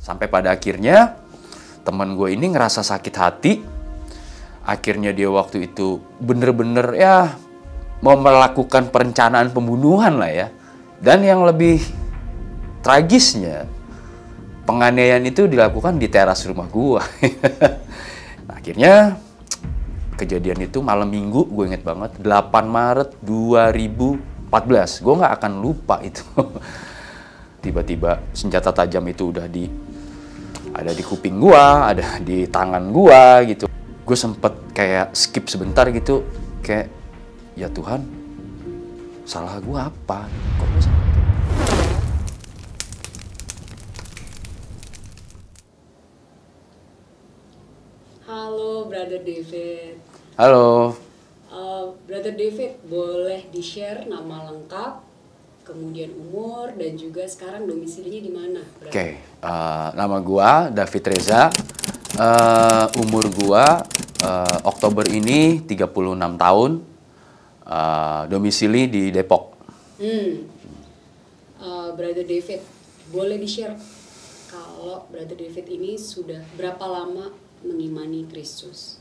Sampai pada akhirnya teman gue ini ngerasa sakit hati. Akhirnya dia waktu itu bener-bener ya mau melakukan perencanaan pembunuhan lah ya. Dan yang lebih tragisnya, penganiayaan itu dilakukan di teras rumah gue nah, akhirnya kejadian itu malam minggu, gue inget banget, 8 Maret 2014. Gue nggak akan lupa itu. Tiba-tiba senjata tajam itu udah di ada di kuping gua ada di tangan gua gitu gue sempet kayak skip sebentar gitu kayak ya Tuhan salah gua apa kok gue salah gitu? Halo Brother David Halo uh, Brother David boleh di share nama lengkap kemudian umur dan juga sekarang domisilinya di mana? Oke, okay. uh, eh, nama gua David Reza, uh, umur gua uh, Oktober ini 36 tahun, uh, domisili di Depok. Hmm. Uh, Brother David, boleh di share kalau Brother David ini sudah berapa lama mengimani Kristus?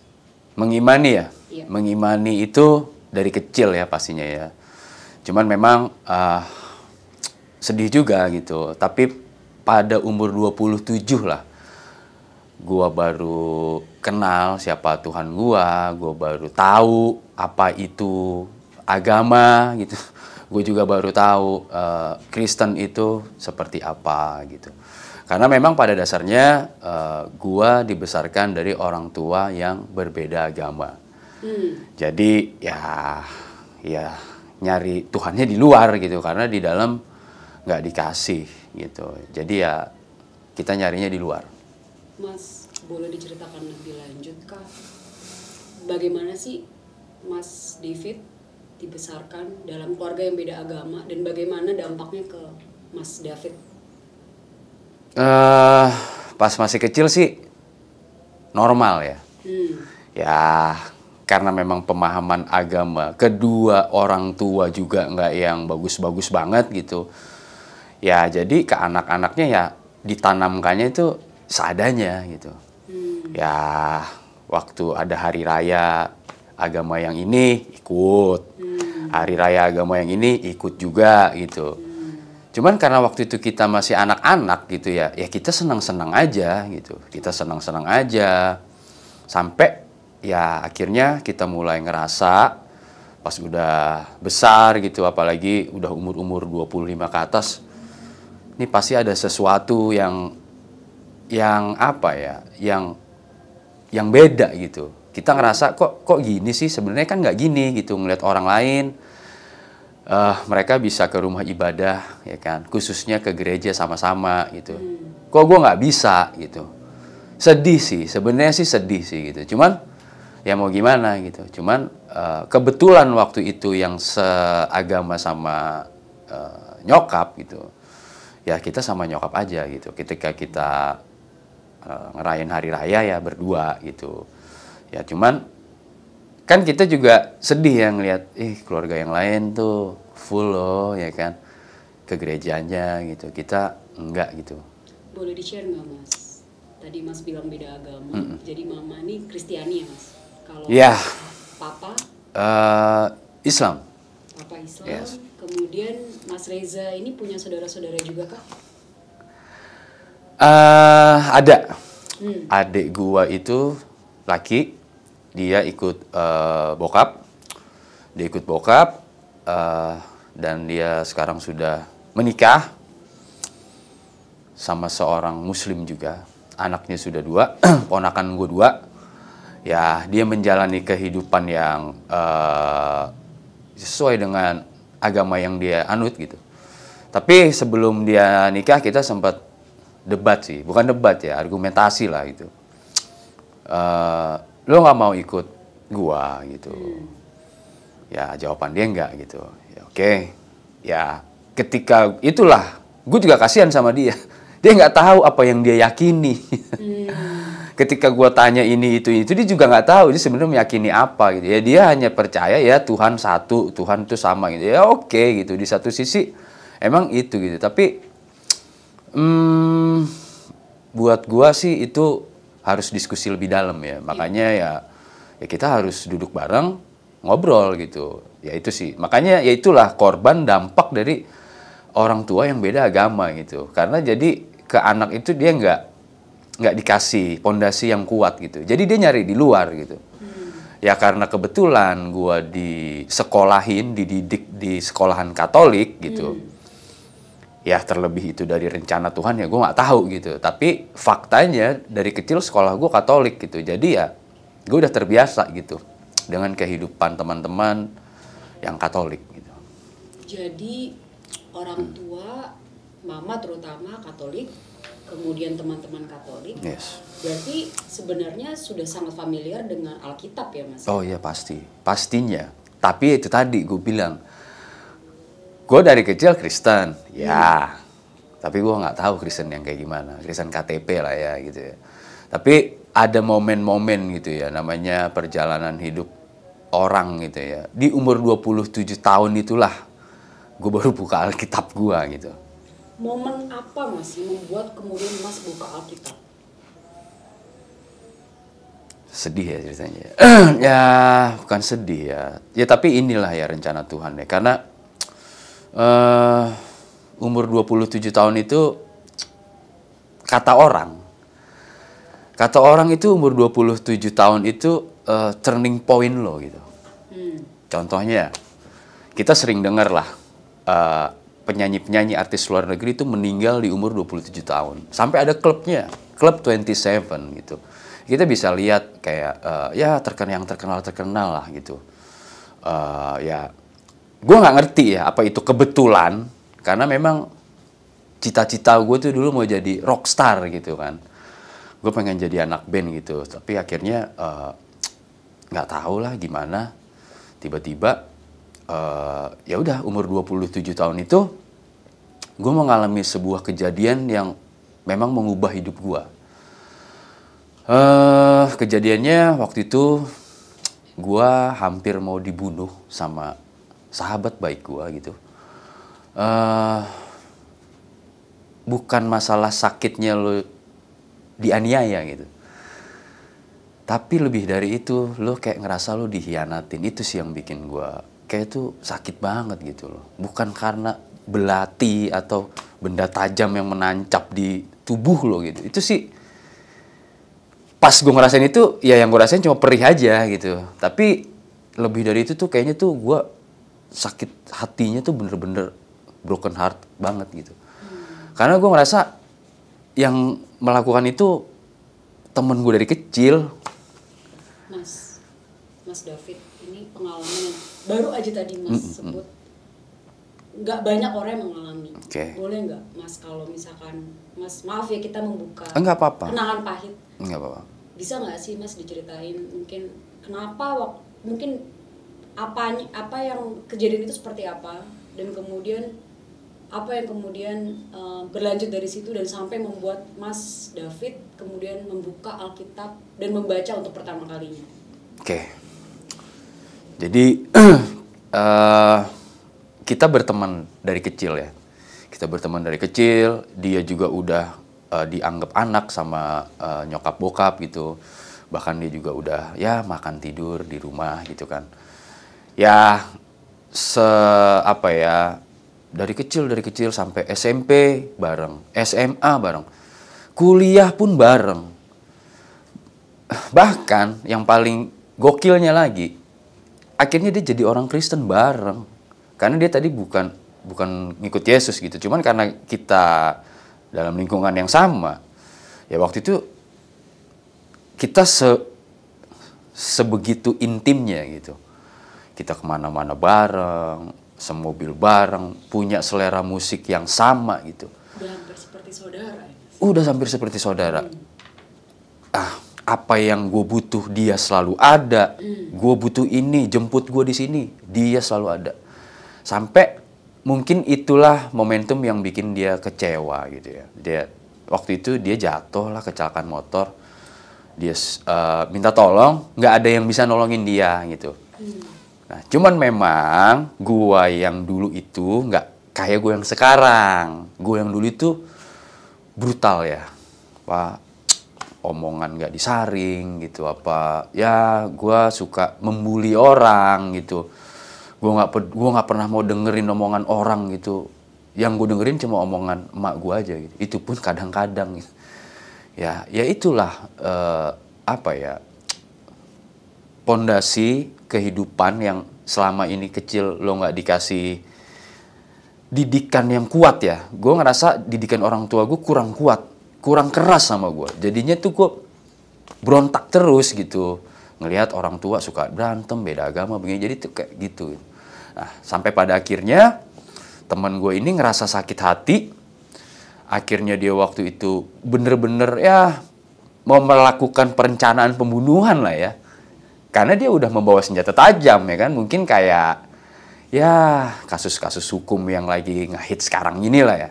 Mengimani ya? Iya. Mengimani itu dari kecil ya pastinya ya. Cuman memang uh, sedih juga gitu. Tapi pada umur 27 lah, gua baru kenal siapa Tuhan gua, gua baru tahu apa itu agama gitu. Gue juga baru tahu uh, Kristen itu seperti apa gitu. Karena memang pada dasarnya uh, gua dibesarkan dari orang tua yang berbeda agama. Hmm. Jadi ya ya nyari Tuhannya di luar gitu karena di dalam nggak dikasih gitu. Jadi ya kita nyarinya di luar. Mas, boleh diceritakan lebih lanjut kah Bagaimana sih Mas David dibesarkan dalam keluarga yang beda agama dan bagaimana dampaknya ke Mas David? Uh, pas masih kecil sih normal ya. Hmm. Ya karena memang pemahaman agama kedua orang tua juga nggak yang bagus-bagus banget gitu ya jadi ke anak-anaknya ya ditanamkannya itu seadanya gitu hmm. ya waktu ada hari raya agama yang ini ikut hmm. hari raya agama yang ini ikut juga gitu hmm. cuman karena waktu itu kita masih anak-anak gitu ya ya kita senang-senang aja gitu kita senang-senang aja sampai ya akhirnya kita mulai ngerasa pas udah besar gitu apalagi udah umur-umur 25 ke atas ini pasti ada sesuatu yang yang apa ya, yang yang beda gitu. Kita ngerasa kok kok gini sih sebenarnya kan nggak gini gitu ngeliat orang lain. Uh, mereka bisa ke rumah ibadah ya kan, khususnya ke gereja sama-sama gitu. Hmm. Kok gue nggak bisa gitu. Sedih sih, sebenarnya sih sedih sih gitu. Cuman ya mau gimana gitu. Cuman uh, kebetulan waktu itu yang seagama sama uh, nyokap gitu ya kita sama nyokap aja gitu ketika kita uh, ngerayain hari raya ya berdua gitu ya cuman kan kita juga sedih ya ngelihat ih eh, keluarga yang lain tuh full loh ya kan ke gerejanya gitu kita enggak gitu boleh di share nggak mas tadi mas bilang beda agama mm -mm. jadi mama ini Kristiani ya mas kalau yeah. papa uh, Islam papa Islam yes Kemudian Mas Reza ini punya saudara-saudara juga kah? Uh, ada. Hmm. Adik gua itu laki, dia ikut uh, bokap, dia ikut bokap, uh, dan dia sekarang sudah menikah sama seorang muslim juga. Anaknya sudah dua, ponakan gue dua. Ya, dia menjalani kehidupan yang uh, sesuai dengan agama yang dia anut gitu. Tapi sebelum dia nikah kita sempat debat sih, bukan debat ya, argumentasi lah itu. Uh, eh, lo nggak mau ikut gua gitu. Ya jawaban dia nggak gitu. Ya, Oke, okay. ya ketika itulah, gue juga kasihan sama dia. Dia nggak tahu apa yang dia yakini. Hmm ketika gue tanya ini itu itu dia juga nggak tahu dia sebenarnya meyakini apa gitu ya dia hanya percaya ya Tuhan satu Tuhan itu sama gitu ya oke okay, gitu di satu sisi emang itu gitu tapi hmm, buat gue sih itu harus diskusi lebih dalam ya iya. makanya ya ya kita harus duduk bareng ngobrol gitu ya itu sih makanya ya itulah korban dampak dari orang tua yang beda agama gitu karena jadi ke anak itu dia nggak nggak dikasih pondasi yang kuat gitu. Jadi dia nyari di luar gitu. Hmm. Ya karena kebetulan gue disekolahin, dididik di sekolahan Katolik gitu. Hmm. Ya terlebih itu dari rencana Tuhan ya gue nggak tahu gitu. Tapi faktanya dari kecil sekolah gue Katolik gitu. Jadi ya gue udah terbiasa gitu dengan kehidupan teman-teman yang Katolik gitu. Jadi orang hmm. tua, mama terutama Katolik, kemudian teman-teman Katolik. Yes. Berarti sebenarnya sudah sangat familiar dengan Alkitab ya Mas? Oh iya pasti, pastinya. Tapi itu tadi gue bilang, gue dari kecil Kristen, ya. Hmm. Tapi gue nggak tahu Kristen yang kayak gimana, Kristen KTP lah ya gitu ya. Tapi ada momen-momen gitu ya, namanya perjalanan hidup orang gitu ya. Di umur 27 tahun itulah gue baru buka Alkitab gue gitu momen apa mas yang membuat kemudian mas buka Alkitab? Sedih ya ceritanya. ya bukan sedih ya. Ya tapi inilah ya rencana Tuhan ya. Karena uh, umur 27 tahun itu kata orang. Kata orang itu umur 27 tahun itu uh, turning point lo gitu. Hmm. Contohnya kita sering dengar lah uh, penyanyi-penyanyi artis luar negeri itu meninggal di umur 27 tahun. Sampai ada klubnya, klub 27 gitu. Kita bisa lihat kayak uh, ya terkenal yang terkenal terkenal lah gitu. Uh, ya gue nggak ngerti ya apa itu kebetulan karena memang cita-cita gue tuh dulu mau jadi rockstar gitu kan gue pengen jadi anak band gitu tapi akhirnya eh, nggak uh, tahu lah gimana tiba-tiba uh, ya udah umur 27 tahun itu gue mengalami sebuah kejadian yang memang mengubah hidup gue. Uh, kejadiannya waktu itu gue hampir mau dibunuh sama sahabat baik gue gitu. Uh, bukan masalah sakitnya lo dianiaya gitu. Tapi lebih dari itu, lo kayak ngerasa lo dihianatin. Itu sih yang bikin gue kayak itu sakit banget gitu loh. Bukan karena belati atau benda tajam yang menancap di tubuh lo gitu itu sih pas gue ngerasain itu ya yang gue rasain cuma perih aja gitu tapi lebih dari itu tuh kayaknya tuh gue sakit hatinya tuh bener-bener broken heart banget gitu hmm. karena gue ngerasa yang melakukan itu temen gue dari kecil Mas Mas David ini pengalaman yang baru aja tadi Mas mm -mm. sebut nggak banyak orang yang mengalami. Okay. Boleh nggak, Mas, kalau misalkan, Mas, maaf ya kita membuka. Enggak apa-apa. Kenangan pahit. Enggak apa-apa. Bisa nggak sih, Mas, diceritain mungkin kenapa, mungkin apa apa yang kejadian itu seperti apa dan kemudian apa yang kemudian uh, berlanjut dari situ dan sampai membuat Mas David kemudian membuka Alkitab dan membaca untuk pertama kalinya. Oke. Okay. Jadi uh, kita berteman dari kecil ya. Kita berteman dari kecil, dia juga udah uh, dianggap anak sama uh, nyokap bokap gitu. Bahkan dia juga udah ya makan tidur di rumah gitu kan. Ya se apa ya dari kecil dari kecil sampai SMP bareng, SMA bareng, kuliah pun bareng. Bahkan yang paling gokilnya lagi, akhirnya dia jadi orang Kristen bareng karena dia tadi bukan bukan ngikut Yesus gitu cuman karena kita dalam lingkungan yang sama ya waktu itu kita se sebegitu intimnya gitu kita kemana-mana bareng semobil bareng punya selera musik yang sama gitu udah hampir seperti saudara ya, hmm. ah apa yang gue butuh dia selalu ada. Hmm. Gue butuh ini, jemput gue di sini, dia selalu ada sampai mungkin itulah momentum yang bikin dia kecewa gitu ya dia waktu itu dia jatuh lah kecelakaan motor dia uh, minta tolong nggak ada yang bisa nolongin dia gitu hmm. nah cuman memang gua yang dulu itu nggak kayak gua yang sekarang gua yang dulu itu brutal ya pak omongan nggak disaring gitu apa ya gue suka membuli orang gitu gue nggak gue nggak pernah mau dengerin omongan orang gitu yang gue dengerin cuma omongan emak gue aja gitu itu pun kadang-kadang gitu. ya ya itulah eh, apa ya pondasi kehidupan yang selama ini kecil lo nggak dikasih didikan yang kuat ya gue ngerasa didikan orang tua gue kurang kuat kurang keras sama gue jadinya tuh gue berontak terus gitu ngelihat orang tua suka berantem beda agama begini jadi tuh kayak gitu Nah, sampai pada akhirnya teman gue ini ngerasa sakit hati. Akhirnya dia waktu itu bener-bener ya mau melakukan perencanaan pembunuhan lah ya. Karena dia udah membawa senjata tajam ya kan. Mungkin kayak ya kasus-kasus hukum yang lagi ngehit sekarang inilah ya.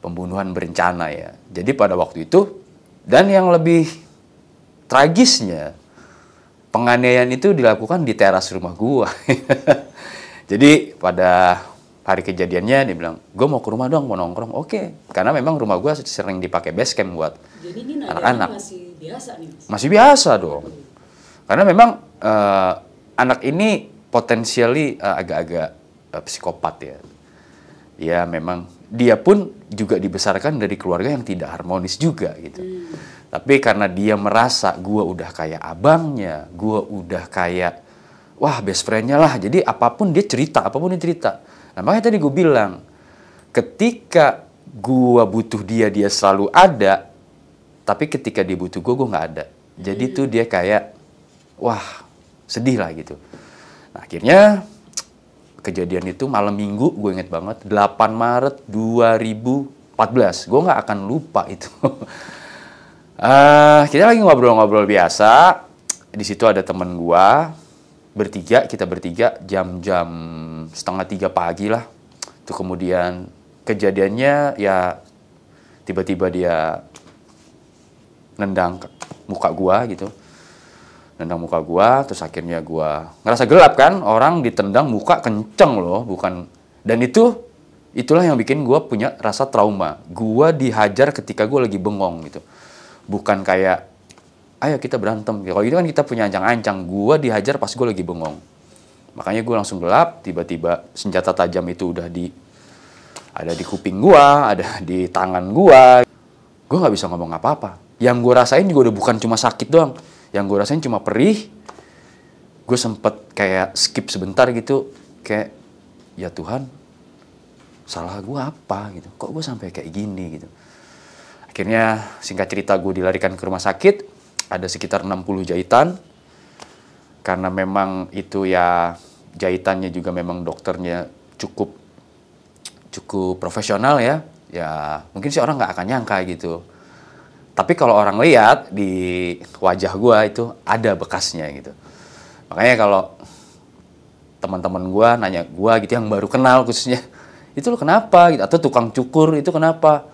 Pembunuhan berencana ya. Jadi pada waktu itu dan yang lebih tragisnya penganiayaan itu dilakukan di teras rumah gua. Jadi pada hari kejadiannya dia bilang, gue mau ke rumah dong, mau nongkrong. Oke, okay. karena memang rumah gue sering dipakai base camp buat anak-anak. Masih biasa nih. Masih biasa dong. Karena memang uh, anak ini potensialnya uh, eh, agak-agak uh, psikopat ya. Ya memang dia pun juga dibesarkan dari keluarga yang tidak harmonis juga gitu. Hmm. Tapi karena dia merasa gue udah kayak abangnya, gue udah kayak wah best friend-nya lah. Jadi apapun dia cerita, apapun dia cerita. Nah makanya tadi gue bilang, ketika gue butuh dia, dia selalu ada. Tapi ketika dia butuh gue, gue gak ada. Jadi hmm. tuh dia kayak, wah sedih lah gitu. Nah, akhirnya kejadian itu malam minggu, gue inget banget, 8 Maret 2014. Gue gak akan lupa itu. uh, kita lagi ngobrol-ngobrol biasa. Di situ ada temen gue, bertiga, kita bertiga jam-jam setengah tiga pagi lah. Itu kemudian kejadiannya ya tiba-tiba dia nendang muka gua gitu. Nendang muka gua, terus akhirnya gua ngerasa gelap kan, orang ditendang muka kenceng loh, bukan dan itu itulah yang bikin gua punya rasa trauma. Gua dihajar ketika gua lagi bengong gitu. Bukan kayak ayo kita berantem. Ya, kalau gitu kan kita punya ancang-ancang. Gue dihajar pas gue lagi bengong. Makanya gue langsung gelap, tiba-tiba senjata tajam itu udah di ada di kuping gue ada di tangan gue gue gak bisa ngomong apa-apa. Yang gue rasain juga udah bukan cuma sakit doang. Yang gue rasain cuma perih. Gue sempet kayak skip sebentar gitu, kayak ya Tuhan, salah gue apa gitu. Kok gue sampai kayak gini gitu. Akhirnya singkat cerita gue dilarikan ke rumah sakit ada sekitar 60 jahitan karena memang itu ya jahitannya juga memang dokternya cukup cukup profesional ya ya mungkin sih orang nggak akan nyangka gitu tapi kalau orang lihat di wajah gue itu ada bekasnya gitu makanya kalau teman-teman gue nanya gue gitu yang baru kenal khususnya itu lo kenapa gitu atau tukang cukur itu kenapa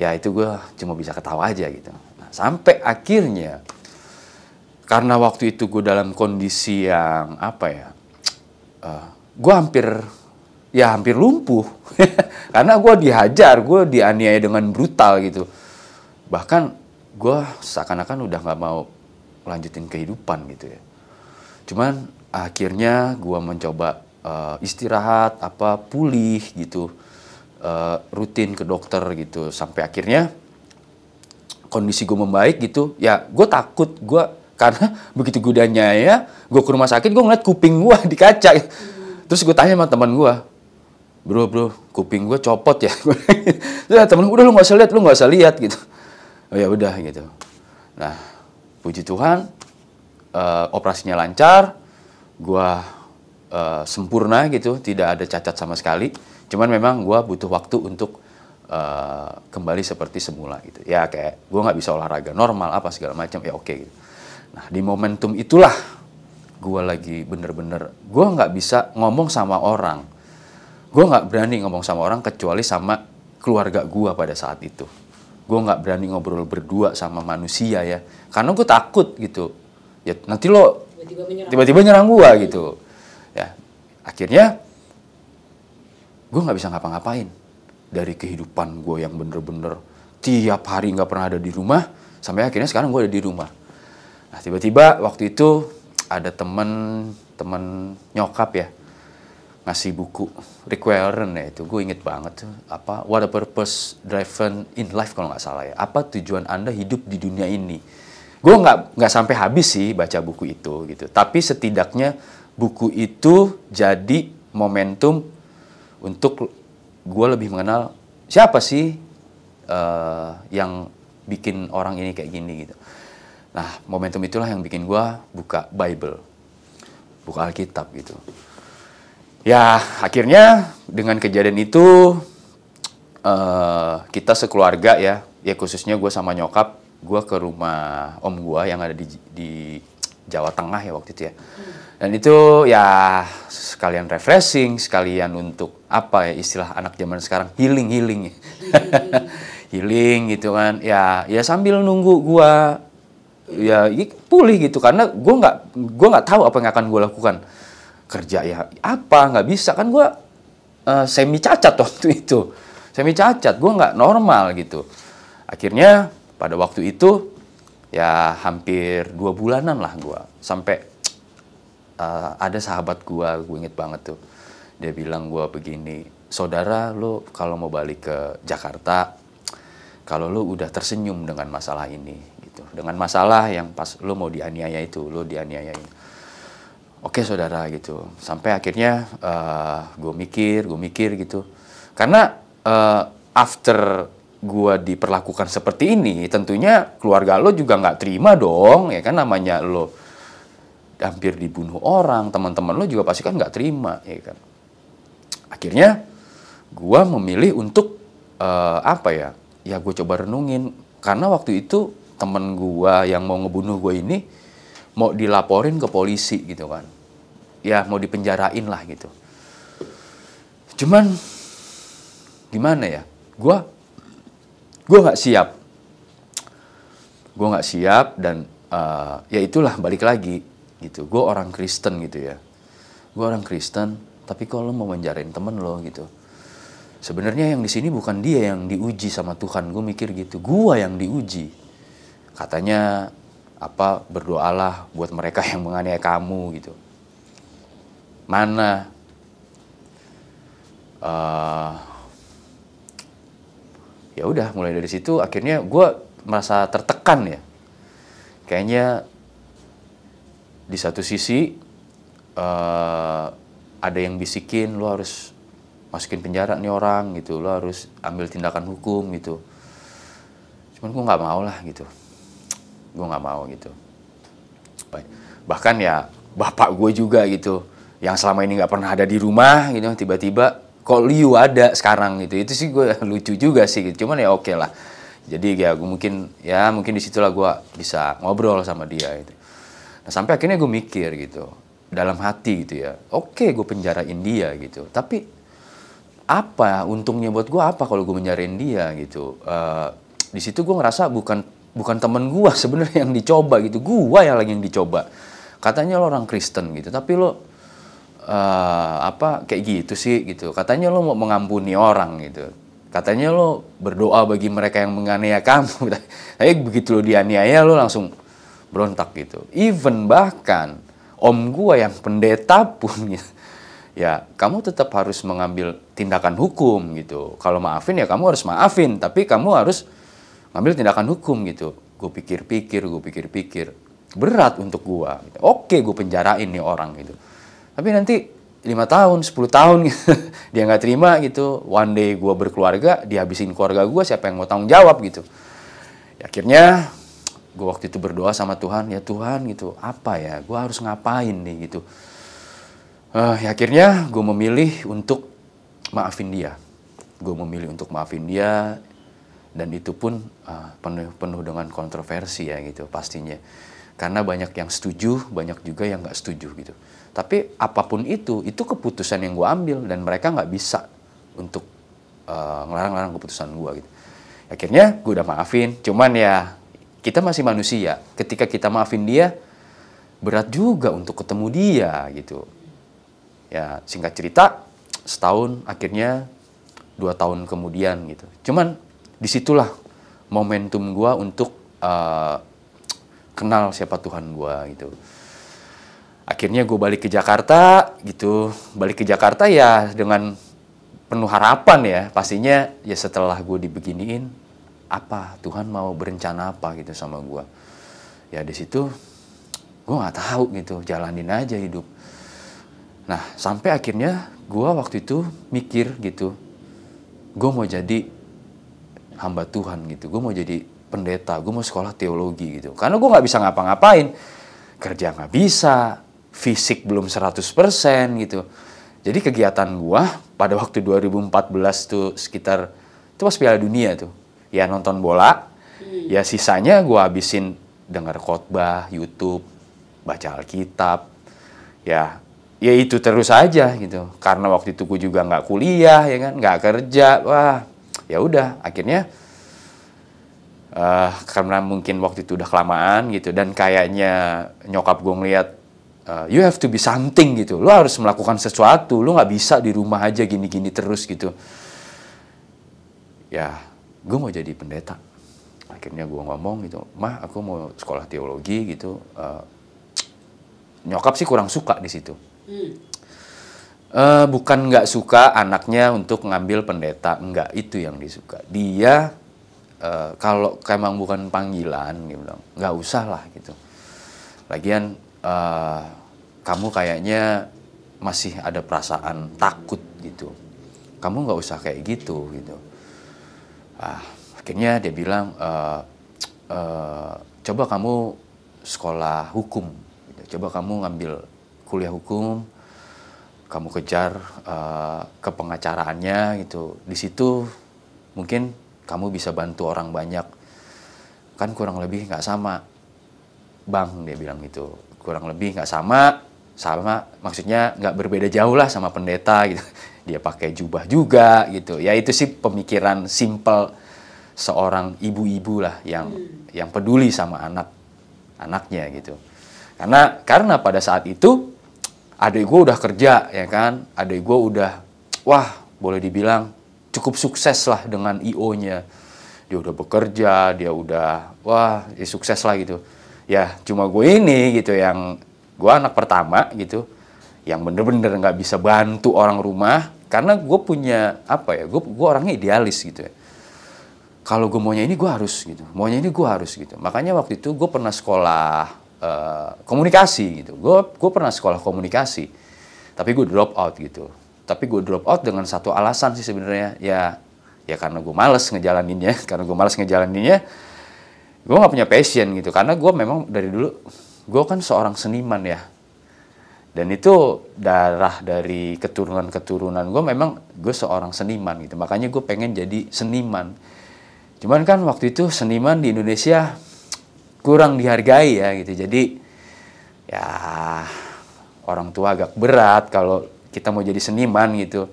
ya itu gue cuma bisa ketawa aja gitu Sampai akhirnya karena waktu itu gue dalam kondisi yang apa ya, uh, eh, gue hampir ya hampir lumpuh karena gue dihajar, gue dianiaya dengan brutal gitu. Bahkan gue seakan-akan udah nggak mau lanjutin kehidupan gitu ya. Cuman akhirnya gue mencoba uh, istirahat apa pulih gitu, uh, rutin ke dokter gitu sampai akhirnya kondisi gue membaik gitu ya gue takut gue karena begitu gudanya ya gue ke rumah sakit gue ngeliat kuping gue di kaca terus gue tanya sama teman gue bro bro kuping gue copot ya teman temen udah lu nggak usah lihat lu nggak usah lihat gitu oh ya udah gitu nah puji Tuhan uh, operasinya lancar gue uh, sempurna gitu tidak ada cacat sama sekali cuman memang gue butuh waktu untuk uh, kembali seperti semula gitu ya kayak gue nggak bisa olahraga normal apa segala macam ya oke gitu. nah di momentum itulah gue lagi bener-bener gue nggak bisa ngomong sama orang gue nggak berani ngomong sama orang kecuali sama keluarga gue pada saat itu gue nggak berani ngobrol berdua sama manusia ya karena gue takut gitu ya nanti lo tiba-tiba nyerang gue gitu ya akhirnya gue nggak bisa ngapa-ngapain dari kehidupan gue yang bener-bener tiap hari nggak pernah ada di rumah sampai akhirnya sekarang gue ada di rumah nah tiba-tiba waktu itu ada temen temen nyokap ya ngasih buku requirement ya itu gue inget banget tuh apa what a purpose driven in life kalau nggak salah ya apa tujuan anda hidup di dunia ini gue nggak nggak sampai habis sih baca buku itu gitu tapi setidaknya buku itu jadi momentum untuk gue lebih mengenal siapa sih uh, yang bikin orang ini kayak gini gitu. Nah momentum itulah yang bikin gue buka Bible, buka Alkitab gitu. Ya akhirnya dengan kejadian itu uh, kita sekeluarga ya, ya khususnya gue sama nyokap, gue ke rumah om gue yang ada di, di Jawa Tengah ya waktu itu ya. Dan itu ya sekalian refreshing, sekalian untuk apa ya istilah anak zaman sekarang healing healing ya. healing gitu kan. Ya ya sambil nunggu gua ya pulih gitu karena gua nggak gua nggak tahu apa yang akan gua lakukan kerja ya apa nggak bisa kan gua uh, eh, semi cacat waktu itu semi cacat gua nggak normal gitu akhirnya pada waktu itu ya hampir dua bulanan lah gue sampai uh, ada sahabat gue gue inget banget tuh dia bilang gue begini saudara lo kalau mau balik ke Jakarta kalau lo udah tersenyum dengan masalah ini gitu dengan masalah yang pas lo mau dianiaya itu lo dianiayain oke saudara gitu sampai akhirnya uh, eh, gue mikir gue mikir gitu karena uh, after gua diperlakukan seperti ini, tentunya keluarga lo juga nggak terima dong, ya kan namanya lo hampir dibunuh orang, teman-teman lo juga pasti kan nggak terima, ya kan. Akhirnya gue memilih untuk uh, apa ya? Ya gue coba renungin karena waktu itu temen gue yang mau ngebunuh gue ini mau dilaporin ke polisi gitu kan. Ya mau dipenjarain lah gitu. Cuman gimana ya? Gue gue nggak siap gue nggak siap dan uh, ya itulah balik lagi gitu gue orang Kristen gitu ya gue orang Kristen tapi kalau mau menjarain temen lo gitu sebenarnya yang di sini bukan dia yang diuji sama Tuhan gue mikir gitu gue yang diuji katanya apa berdoalah buat mereka yang menganiaya kamu gitu mana uh, ya udah mulai dari situ akhirnya gue merasa tertekan ya kayaknya di satu sisi uh, ada yang bisikin lo harus masukin penjara nih orang gitu lo harus ambil tindakan hukum gitu cuman gue nggak mau lah gitu gue nggak mau gitu bahkan ya bapak gue juga gitu yang selama ini nggak pernah ada di rumah gitu tiba-tiba kok Liu ada sekarang gitu itu sih gue lucu juga sih gitu cuman ya oke okay lah jadi ya gue mungkin ya mungkin disitulah gue bisa ngobrol sama dia itu nah sampai akhirnya gue mikir gitu dalam hati gitu ya oke okay, gue penjarain dia gitu tapi apa untungnya buat gue apa kalau gue menjarain dia gitu uh, di situ gue ngerasa bukan bukan temen gue sebenarnya yang dicoba gitu gue yang lagi yang dicoba katanya lo orang Kristen gitu tapi lo uh, apa kayak gitu sih gitu. Katanya lo mau mengampuni orang gitu. Katanya lo berdoa bagi mereka yang menganiaya kamu. Tapi begitu lo dianiaya lo langsung berontak gitu. Even bahkan om gua yang pendeta pun gitu, ya kamu tetap harus mengambil tindakan hukum gitu. Kalau maafin ya kamu harus maafin, tapi kamu harus ngambil tindakan hukum gitu. Gue pikir-pikir, gue pikir-pikir. Berat untuk gua. Gitu. Oke, gue penjarain nih orang gitu tapi nanti lima tahun 10 tahun gitu. dia nggak terima gitu one day gue berkeluarga dihabisin keluarga gue siapa yang mau tanggung jawab gitu ya, akhirnya gue waktu itu berdoa sama Tuhan ya Tuhan gitu apa ya gue harus ngapain nih gitu uh, ya, akhirnya gue memilih untuk maafin dia gue memilih untuk maafin dia dan itu pun uh, penuh penuh dengan kontroversi ya gitu pastinya karena banyak yang setuju banyak juga yang nggak setuju gitu tapi apapun itu, itu keputusan yang gue ambil dan mereka nggak bisa untuk uh, ngelarang-larang keputusan gue gitu. Akhirnya gue udah maafin, cuman ya kita masih manusia. Ketika kita maafin dia, berat juga untuk ketemu dia gitu. Ya singkat cerita, setahun akhirnya dua tahun kemudian gitu. Cuman disitulah momentum gue untuk uh, kenal siapa Tuhan gue gitu akhirnya gue balik ke Jakarta gitu balik ke Jakarta ya dengan penuh harapan ya pastinya ya setelah gue dibeginiin apa Tuhan mau berencana apa gitu sama gue ya di situ gue nggak tahu gitu jalanin aja hidup nah sampai akhirnya gue waktu itu mikir gitu gue mau jadi hamba Tuhan gitu gue mau jadi pendeta gue mau sekolah teologi gitu karena gue nggak bisa ngapa-ngapain kerja nggak bisa fisik belum 100% gitu. Jadi kegiatan gua pada waktu 2014 tuh sekitar itu pas Piala Dunia tuh. Ya nonton bola, hmm. ya sisanya gua habisin dengar khotbah, YouTube, baca Alkitab. Ya, ya itu terus aja gitu. Karena waktu itu gua juga nggak kuliah ya kan, nggak kerja. Wah, ya udah akhirnya uh, karena mungkin waktu itu udah kelamaan gitu dan kayaknya nyokap gue ngeliat Uh, you have to be something gitu lo harus melakukan sesuatu lo nggak bisa di rumah aja gini-gini terus gitu ya gue mau jadi pendeta akhirnya gue ngomong gitu mah aku mau sekolah teologi gitu uh, nyokap sih kurang suka di situ hmm. Uh, bukan nggak suka anaknya untuk ngambil pendeta, nggak itu yang disuka. Dia uh, kalau emang bukan panggilan, dia nggak usah lah gitu. Lagian uh, kamu kayaknya masih ada perasaan takut gitu. Kamu nggak usah kayak gitu gitu. Ah, akhirnya dia bilang, e, e, coba kamu sekolah hukum, gitu. coba kamu ngambil kuliah hukum, kamu kejar uh, eh, ke pengacaraannya gitu. Di situ mungkin kamu bisa bantu orang banyak. Kan kurang lebih nggak sama, bang dia bilang gitu. Kurang lebih nggak sama, sama maksudnya nggak berbeda jauh lah sama pendeta gitu dia pakai jubah juga gitu ya itu sih pemikiran simple seorang ibu-ibu lah yang hmm. yang peduli sama anak anaknya gitu karena karena pada saat itu adik gue udah kerja ya kan adik gue udah wah boleh dibilang cukup sukses lah dengan io nya dia udah bekerja dia udah wah ya sukses lah gitu ya cuma gue ini gitu yang gue anak pertama gitu yang bener-bener nggak bisa bantu orang rumah karena gue punya apa ya gue gue orangnya idealis gitu ya kalau gue maunya ini gue harus gitu maunya ini gue harus gitu makanya waktu itu gue pernah sekolah uh, komunikasi gitu gue gue pernah sekolah komunikasi tapi gue drop out gitu tapi gue drop out dengan satu alasan sih sebenarnya ya ya karena gue males ngejalaninnya karena gue males ngejalaninnya gue nggak punya passion gitu karena gue memang dari dulu gue kan seorang seniman ya dan itu darah dari keturunan-keturunan gue memang gue seorang seniman gitu makanya gue pengen jadi seniman cuman kan waktu itu seniman di Indonesia kurang dihargai ya gitu jadi ya orang tua agak berat kalau kita mau jadi seniman gitu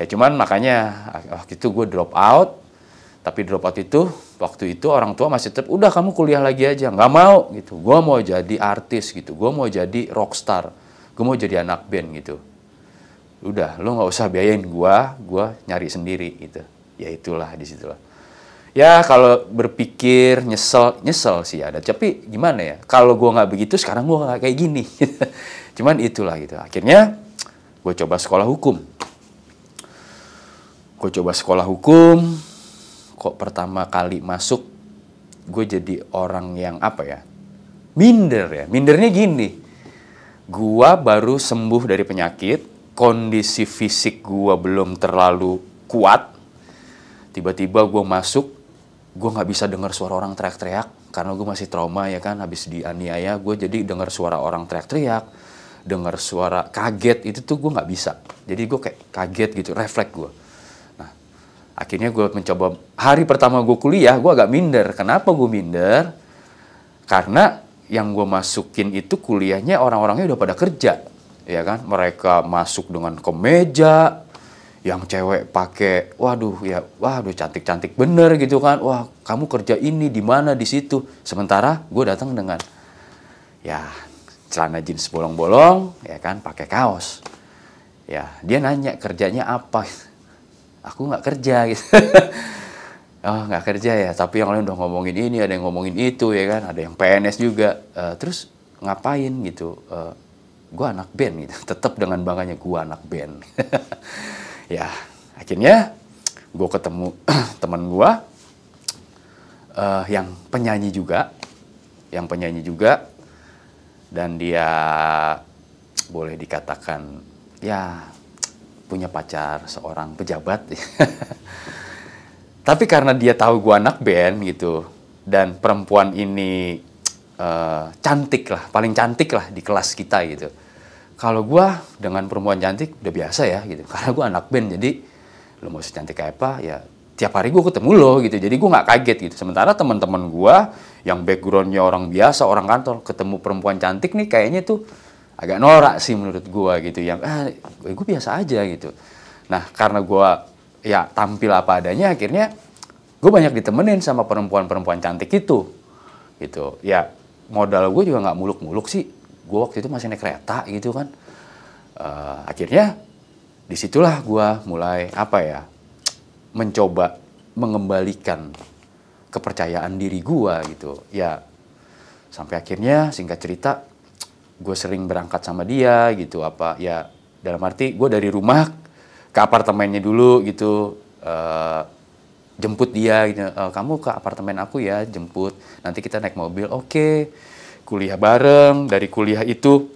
ya cuman makanya waktu itu gue drop out tapi drop out itu waktu itu orang tua masih tetap udah kamu kuliah lagi aja nggak mau gitu gue mau jadi artis gitu gue mau jadi rockstar gue mau jadi anak band gitu udah lo nggak usah biayain gue gue nyari sendiri gitu ya itulah disitulah ya kalau berpikir nyesel nyesel sih ada tapi gimana ya kalau gue nggak begitu sekarang gue nggak kayak gini cuman itulah gitu akhirnya gue coba sekolah hukum gue coba sekolah hukum kok pertama kali masuk gue jadi orang yang apa ya minder ya mindernya gini gue baru sembuh dari penyakit kondisi fisik gue belum terlalu kuat tiba-tiba gue masuk gue nggak bisa dengar suara orang teriak-teriak karena gue masih trauma ya kan habis dianiaya gue jadi dengar suara orang teriak-teriak dengar suara kaget itu tuh gue nggak bisa jadi gue kayak kaget gitu refleks gue Akhirnya gue mencoba, hari pertama gue kuliah, gue agak minder. Kenapa gue minder? Karena yang gue masukin itu kuliahnya orang-orangnya udah pada kerja. Ya kan? Mereka masuk dengan kemeja, yang cewek pakai waduh ya waduh cantik-cantik bener gitu kan. Wah, kamu kerja ini di mana di situ. Sementara gue datang dengan ya celana jeans bolong-bolong ya kan pakai kaos. Ya, dia nanya kerjanya apa aku nggak kerja gitu oh nggak kerja ya tapi yang lain udah ngomongin ini ada yang ngomongin itu ya kan ada yang PNS juga uh, terus ngapain gitu uh, eh, gue anak band gitu tetap dengan bangganya gue anak band ya akhirnya gue ketemu teman gue uh, yang penyanyi juga yang penyanyi juga dan dia boleh dikatakan ya punya pacar seorang pejabat. Tapi karena dia tahu gue anak band gitu, dan perempuan ini uh, cantik lah, paling cantik lah di kelas kita gitu. Kalau gue dengan perempuan cantik udah biasa ya gitu, karena gue anak band jadi lo mau secantik kayak apa ya tiap hari gue ketemu lo gitu jadi gue nggak kaget gitu sementara teman-teman gue yang backgroundnya orang biasa orang kantor ketemu perempuan cantik nih kayaknya tuh agak norak sih menurut gue gitu yang ah gue biasa aja gitu nah karena gue ya tampil apa adanya akhirnya gue banyak ditemenin sama perempuan-perempuan cantik itu gitu ya modal gue juga nggak muluk-muluk sih gue waktu itu masih naik kereta gitu kan uh, akhirnya disitulah gue mulai apa ya mencoba mengembalikan kepercayaan diri gue gitu ya sampai akhirnya singkat cerita gue sering berangkat sama dia gitu apa ya dalam arti gue dari rumah ke apartemennya dulu gitu uh, jemput dia gitu. Uh, kamu ke apartemen aku ya jemput nanti kita naik mobil oke okay. kuliah bareng dari kuliah itu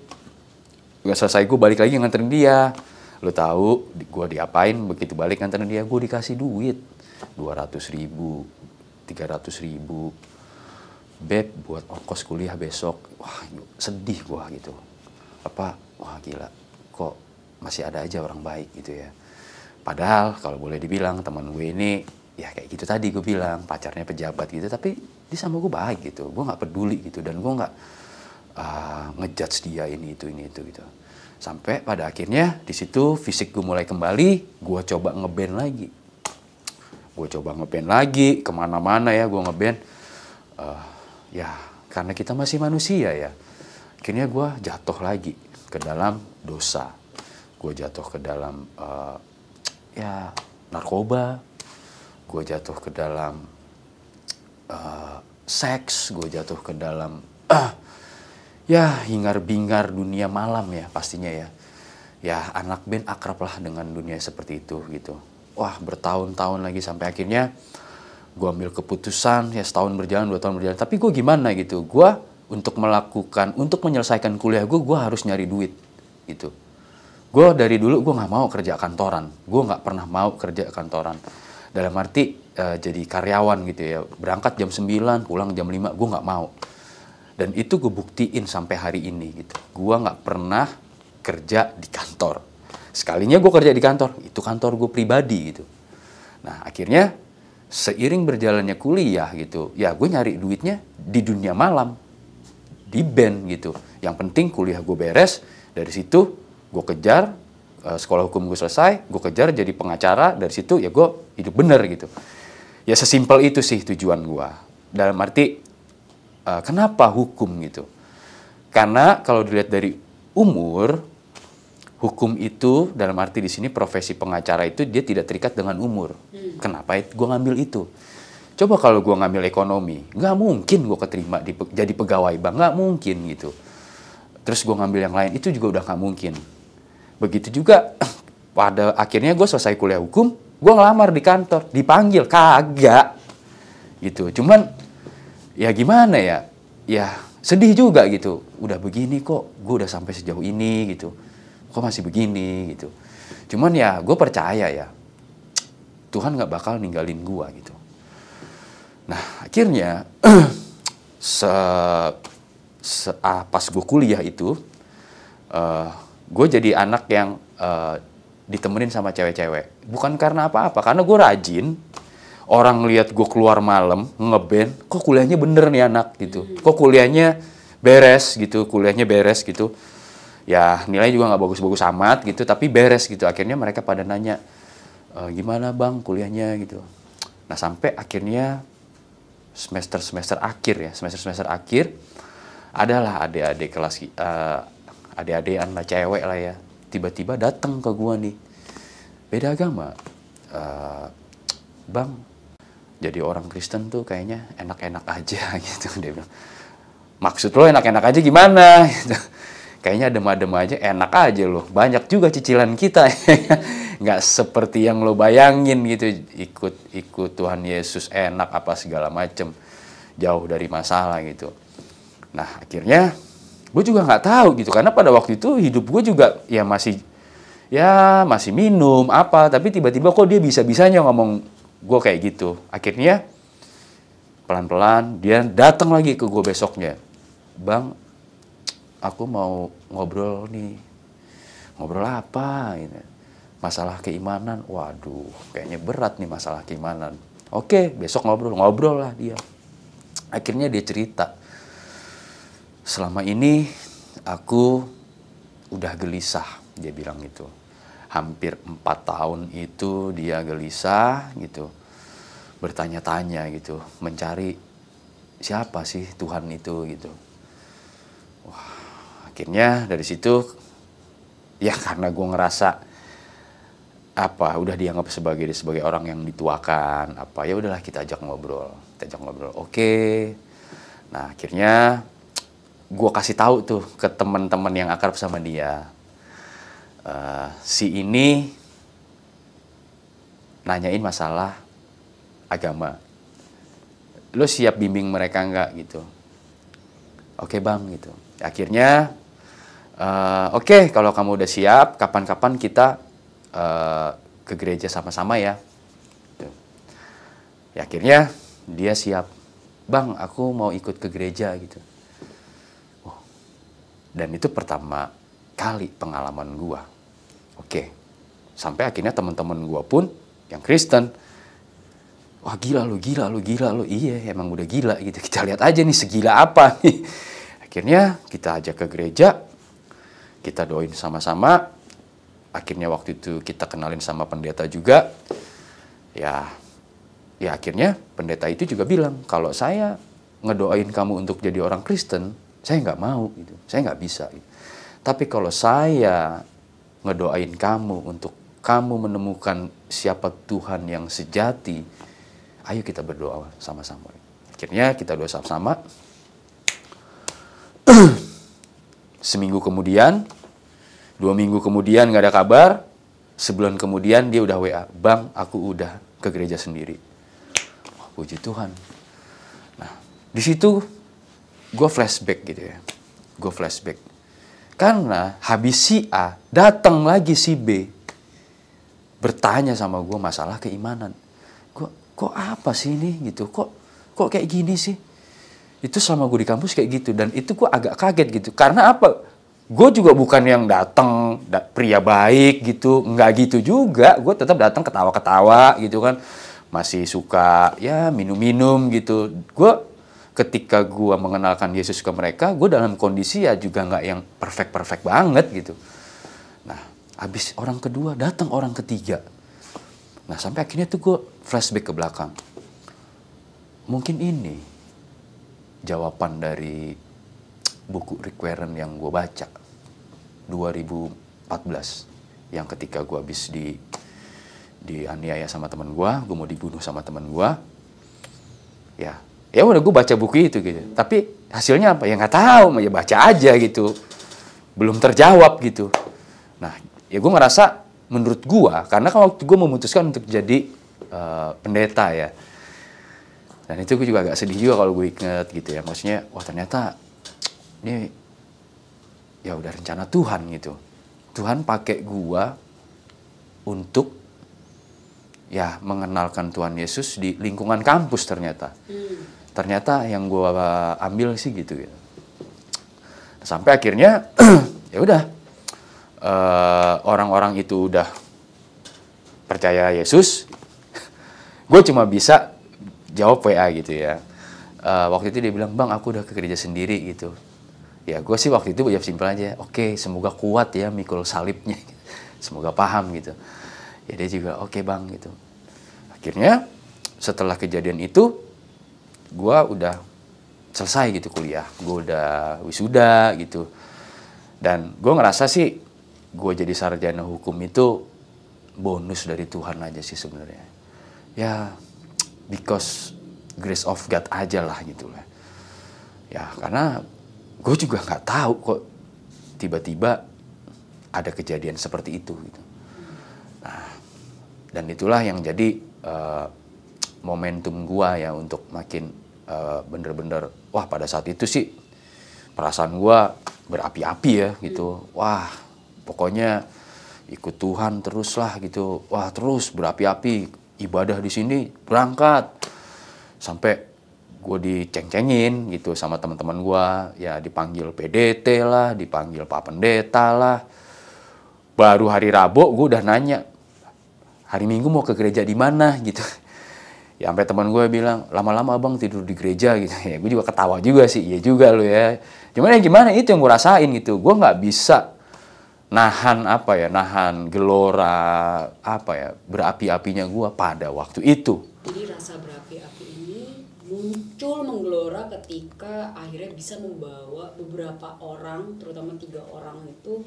gak selesai gue balik lagi nganterin dia lo tahu gue diapain begitu balik nganterin dia gue dikasih duit dua ratus ribu tiga ratus ribu Beb buat ongkos kuliah besok, wah sedih gua gitu. Apa, wah gila, kok masih ada aja orang baik gitu ya. Padahal kalau boleh dibilang teman gue ini ya kayak gitu tadi gue bilang pacarnya pejabat gitu tapi dia sama gue baik gitu gue nggak peduli gitu dan gue nggak uh, ngejudge dia ini itu ini itu gitu sampai pada akhirnya di situ fisik gue mulai kembali gue coba ngeband lagi gue coba ngeband lagi kemana-mana ya gue ngeband uh, ah, ya karena kita masih manusia ya akhirnya gue jatuh lagi ke dalam dosa gue jatuh ke dalam uh, ya narkoba gue jatuh ke dalam uh, seks gue jatuh ke dalam uh, ya hingar bingar dunia malam ya pastinya ya ya anak band akrab lah dengan dunia seperti itu gitu wah bertahun-tahun lagi sampai akhirnya gue ambil keputusan ya setahun berjalan dua tahun berjalan tapi gue gimana gitu gue untuk melakukan untuk menyelesaikan kuliah gue gue harus nyari duit gitu gue dari dulu gue nggak mau kerja kantoran gue nggak pernah mau kerja kantoran dalam arti e, jadi karyawan gitu ya berangkat jam 9 pulang jam 5 gue nggak mau dan itu gue buktiin sampai hari ini gitu gue nggak pernah kerja di kantor sekalinya gue kerja di kantor itu kantor gue pribadi gitu nah akhirnya seiring berjalannya kuliah gitu ya gue nyari duitnya di dunia malam di band gitu yang penting kuliah gue beres dari situ gue kejar eh, sekolah hukum gue selesai gue kejar jadi pengacara dari situ ya gue hidup bener gitu ya sesimpel itu sih tujuan gue dalam arti eh, kenapa hukum gitu karena kalau dilihat dari umur hukum itu dalam arti di sini profesi pengacara itu dia tidak terikat dengan umur kenapa gue ngambil itu coba kalau gue ngambil ekonomi nggak mungkin gue keterima di, jadi pegawai bank nggak mungkin gitu terus gue ngambil yang lain itu juga udah nggak mungkin begitu juga pada akhirnya gue selesai kuliah hukum gue ngelamar di kantor dipanggil kagak gitu cuman ya gimana ya ya sedih juga gitu udah begini kok gue udah sampai sejauh ini gitu kok masih begini gitu cuman ya gue percaya ya Tuhan nggak bakal ninggalin gua gitu. Nah akhirnya se, se ah, pas gue kuliah itu uh, eh, gue jadi anak yang uh, ditemenin sama cewek-cewek bukan karena apa-apa karena gue rajin orang lihat gue keluar malam ngeben. kok kuliahnya bener nih anak gitu kok kuliahnya beres gitu kuliahnya beres gitu ya nilai juga nggak bagus-bagus amat gitu tapi beres gitu akhirnya mereka pada nanya e, gimana bang kuliahnya gitu nah sampai akhirnya semester semester akhir ya semester semester akhir adalah adik-adik kelas uh, eh, adik-adikan lah cewek lah ya tiba-tiba datang ke gua nih beda agama uh, bang jadi orang Kristen tuh kayaknya enak-enak aja gitu dia bilang maksud lo enak-enak aja gimana gitu kayaknya adem-adem aja enak aja loh banyak juga cicilan kita nggak seperti yang lo bayangin gitu ikut ikut Tuhan Yesus enak apa segala macem jauh dari masalah gitu nah akhirnya gue juga nggak tahu gitu karena pada waktu itu hidup gue juga ya masih ya masih minum apa tapi tiba-tiba kok dia bisa bisanya ngomong gue kayak gitu akhirnya pelan-pelan dia datang lagi ke gue besoknya bang aku mau ngobrol nih. Ngobrol apa? Ini. Masalah keimanan. Waduh, kayaknya berat nih masalah keimanan. Oke, besok ngobrol. Ngobrol lah dia. Akhirnya dia cerita. Selama ini aku udah gelisah, dia bilang itu. Hampir empat tahun itu dia gelisah gitu. Bertanya-tanya gitu, mencari siapa sih Tuhan itu gitu akhirnya dari situ ya karena gue ngerasa apa udah dianggap sebagai sebagai orang yang dituakan apa ya udahlah kita ajak ngobrol kita ajak ngobrol oke okay. nah akhirnya gue kasih tahu tuh ke teman-teman yang akrab sama dia uh, si ini nanyain masalah agama lo siap bimbing mereka nggak gitu oke okay, bang gitu akhirnya Eh, oke okay, kalau kamu udah siap kapan-kapan kita uh, ke gereja sama-sama ya gitu. ya akhirnya dia siap bang aku mau ikut ke gereja gitu oh. dan itu pertama kali pengalaman gua oke okay. sampai akhirnya teman-teman gua pun yang Kristen wah gila lu gila lu gila lu iya emang udah gila gitu kita lihat aja nih segila apa nih akhirnya kita ajak ke gereja kita doain sama-sama. Akhirnya waktu itu kita kenalin sama pendeta juga. Ya, ya akhirnya pendeta itu juga bilang kalau saya ngedoain kamu untuk jadi orang Kristen, saya nggak mau gitu. Saya nggak bisa. Gitu. Tapi kalau saya ngedoain kamu untuk kamu menemukan siapa Tuhan yang sejati, ayo kita berdoa sama-sama. Akhirnya kita doa sama-sama. Seminggu kemudian, dua minggu kemudian nggak ada kabar, sebulan kemudian dia udah WA, bang aku udah ke gereja sendiri. Wah, puji Tuhan. Nah, di situ gue flashback gitu ya, gue flashback. Karena habis si A datang lagi si B bertanya sama gue masalah keimanan. Gue kok apa sih ini gitu? Kok kok kayak gini sih? itu selama gue di kampus kayak gitu dan itu gue agak kaget gitu karena apa gue juga bukan yang datang pria baik gitu nggak gitu juga gue tetap datang ketawa-ketawa gitu kan masih suka ya minum-minum gitu gue ketika gue mengenalkan Yesus ke mereka gue dalam kondisi ya juga nggak yang perfect perfect banget gitu nah habis orang kedua datang orang ketiga nah sampai akhirnya tuh gue flashback ke belakang mungkin ini jawaban dari buku Rick yang gue baca 2014 yang ketika gue habis di dianiaya sama teman gue, gue mau dibunuh sama teman gue, ya ya udah gue baca buku itu gitu, tapi hasilnya apa ya nggak tahu, ya baca aja gitu, belum terjawab gitu. Nah ya gue ngerasa menurut gue karena kan waktu gue memutuskan untuk jadi uh, pendeta ya, dan itu gue juga agak sedih juga kalau gue inget gitu ya maksudnya wah ternyata ini ya udah rencana Tuhan gitu Tuhan pakai gue untuk ya mengenalkan Tuhan Yesus di lingkungan kampus ternyata hmm. ternyata yang gue ambil sih gitu gitu sampai akhirnya ya udah uh, orang-orang itu udah percaya Yesus gue cuma bisa jawab WA gitu ya. Uh, waktu itu dia bilang, bang aku udah kerja sendiri gitu. Ya gue sih waktu itu jawab simpel aja, oke okay, semoga kuat ya mikul salibnya, semoga paham gitu. Ya dia juga oke okay, bang gitu. Akhirnya setelah kejadian itu, gue udah selesai gitu kuliah, gue udah wisuda gitu. Dan gue ngerasa sih gue jadi sarjana hukum itu bonus dari Tuhan aja sih sebenarnya. Ya because grace of God aja lah gitu lah. Ya karena gue juga nggak tahu kok tiba-tiba ada kejadian seperti itu gitu. Nah, dan itulah yang jadi uh, momentum gue ya untuk makin eh, bener-bener uh, wah pada saat itu sih perasaan gue berapi-api ya gitu. Wah, pokoknya ikut Tuhan teruslah gitu. Wah, terus berapi-api ibadah di sini berangkat sampai gue diceng-cengin gitu sama teman-teman gue ya dipanggil PDT lah dipanggil Pak Pendeta lah baru hari Rabu gue udah nanya hari Minggu mau ke gereja di mana gitu ya sampai teman gue bilang lama-lama abang tidur di gereja gitu ya gue juga ketawa juga sih iya juga lo ya cuman ya gimana itu yang gue rasain gitu gue nggak bisa nahan apa ya, nahan gelora apa ya, berapi-apinya gue pada waktu itu. Jadi rasa berapi-api ini muncul menggelora ketika akhirnya bisa membawa beberapa orang, terutama tiga orang itu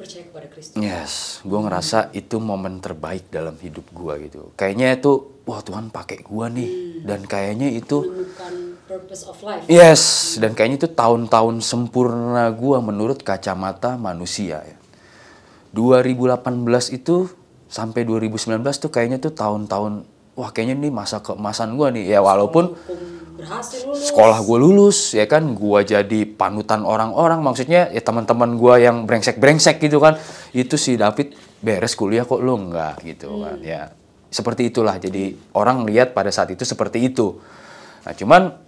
percaya kepada Kristus. Yes, gue ngerasa hmm. itu momen terbaik dalam hidup gue gitu. Kayaknya itu, wah Tuhan pakai gue nih, hmm. dan kayaknya itu. Menemukan purpose of life. Yes, dan kayaknya itu tahun-tahun sempurna gua menurut kacamata manusia ya. 2018 itu sampai 2019 tuh kayaknya tuh tahun-tahun wah kayaknya nih masa keemasan gua nih ya walaupun sekolah gue lulus ya kan gue jadi panutan orang-orang maksudnya ya teman-teman gue yang brengsek-brengsek gitu kan itu si David beres kuliah kok lo enggak gitu hmm. kan ya seperti itulah jadi orang lihat pada saat itu seperti itu nah cuman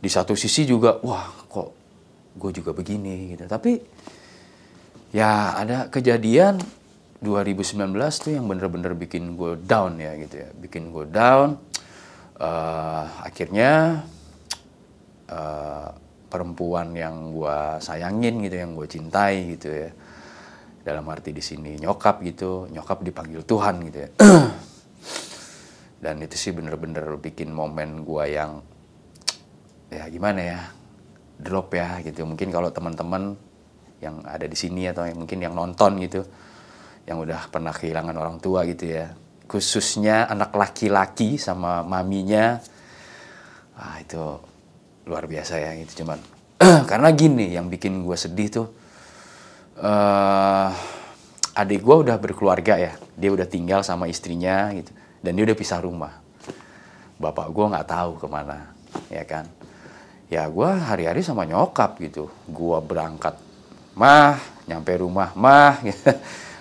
di satu sisi juga wah kok gue juga begini gitu tapi ya ada kejadian 2019 tuh yang bener-bener bikin gue down ya gitu ya bikin gue down uh, akhirnya uh, perempuan yang gue sayangin gitu yang gue cintai gitu ya dalam arti di sini nyokap gitu nyokap dipanggil Tuhan gitu ya dan itu sih bener-bener bikin momen gue yang ya gimana ya drop ya gitu mungkin kalau teman-teman yang ada di sini atau yang mungkin yang nonton gitu yang udah pernah kehilangan orang tua gitu ya khususnya anak laki-laki sama maminya ah itu luar biasa ya itu cuman karena gini yang bikin gue sedih tuh uh, adik gue udah berkeluarga ya dia udah tinggal sama istrinya gitu dan dia udah pisah rumah bapak gue nggak tahu kemana ya kan ya gue hari-hari sama nyokap gitu gue berangkat mah nyampe rumah mah gitu.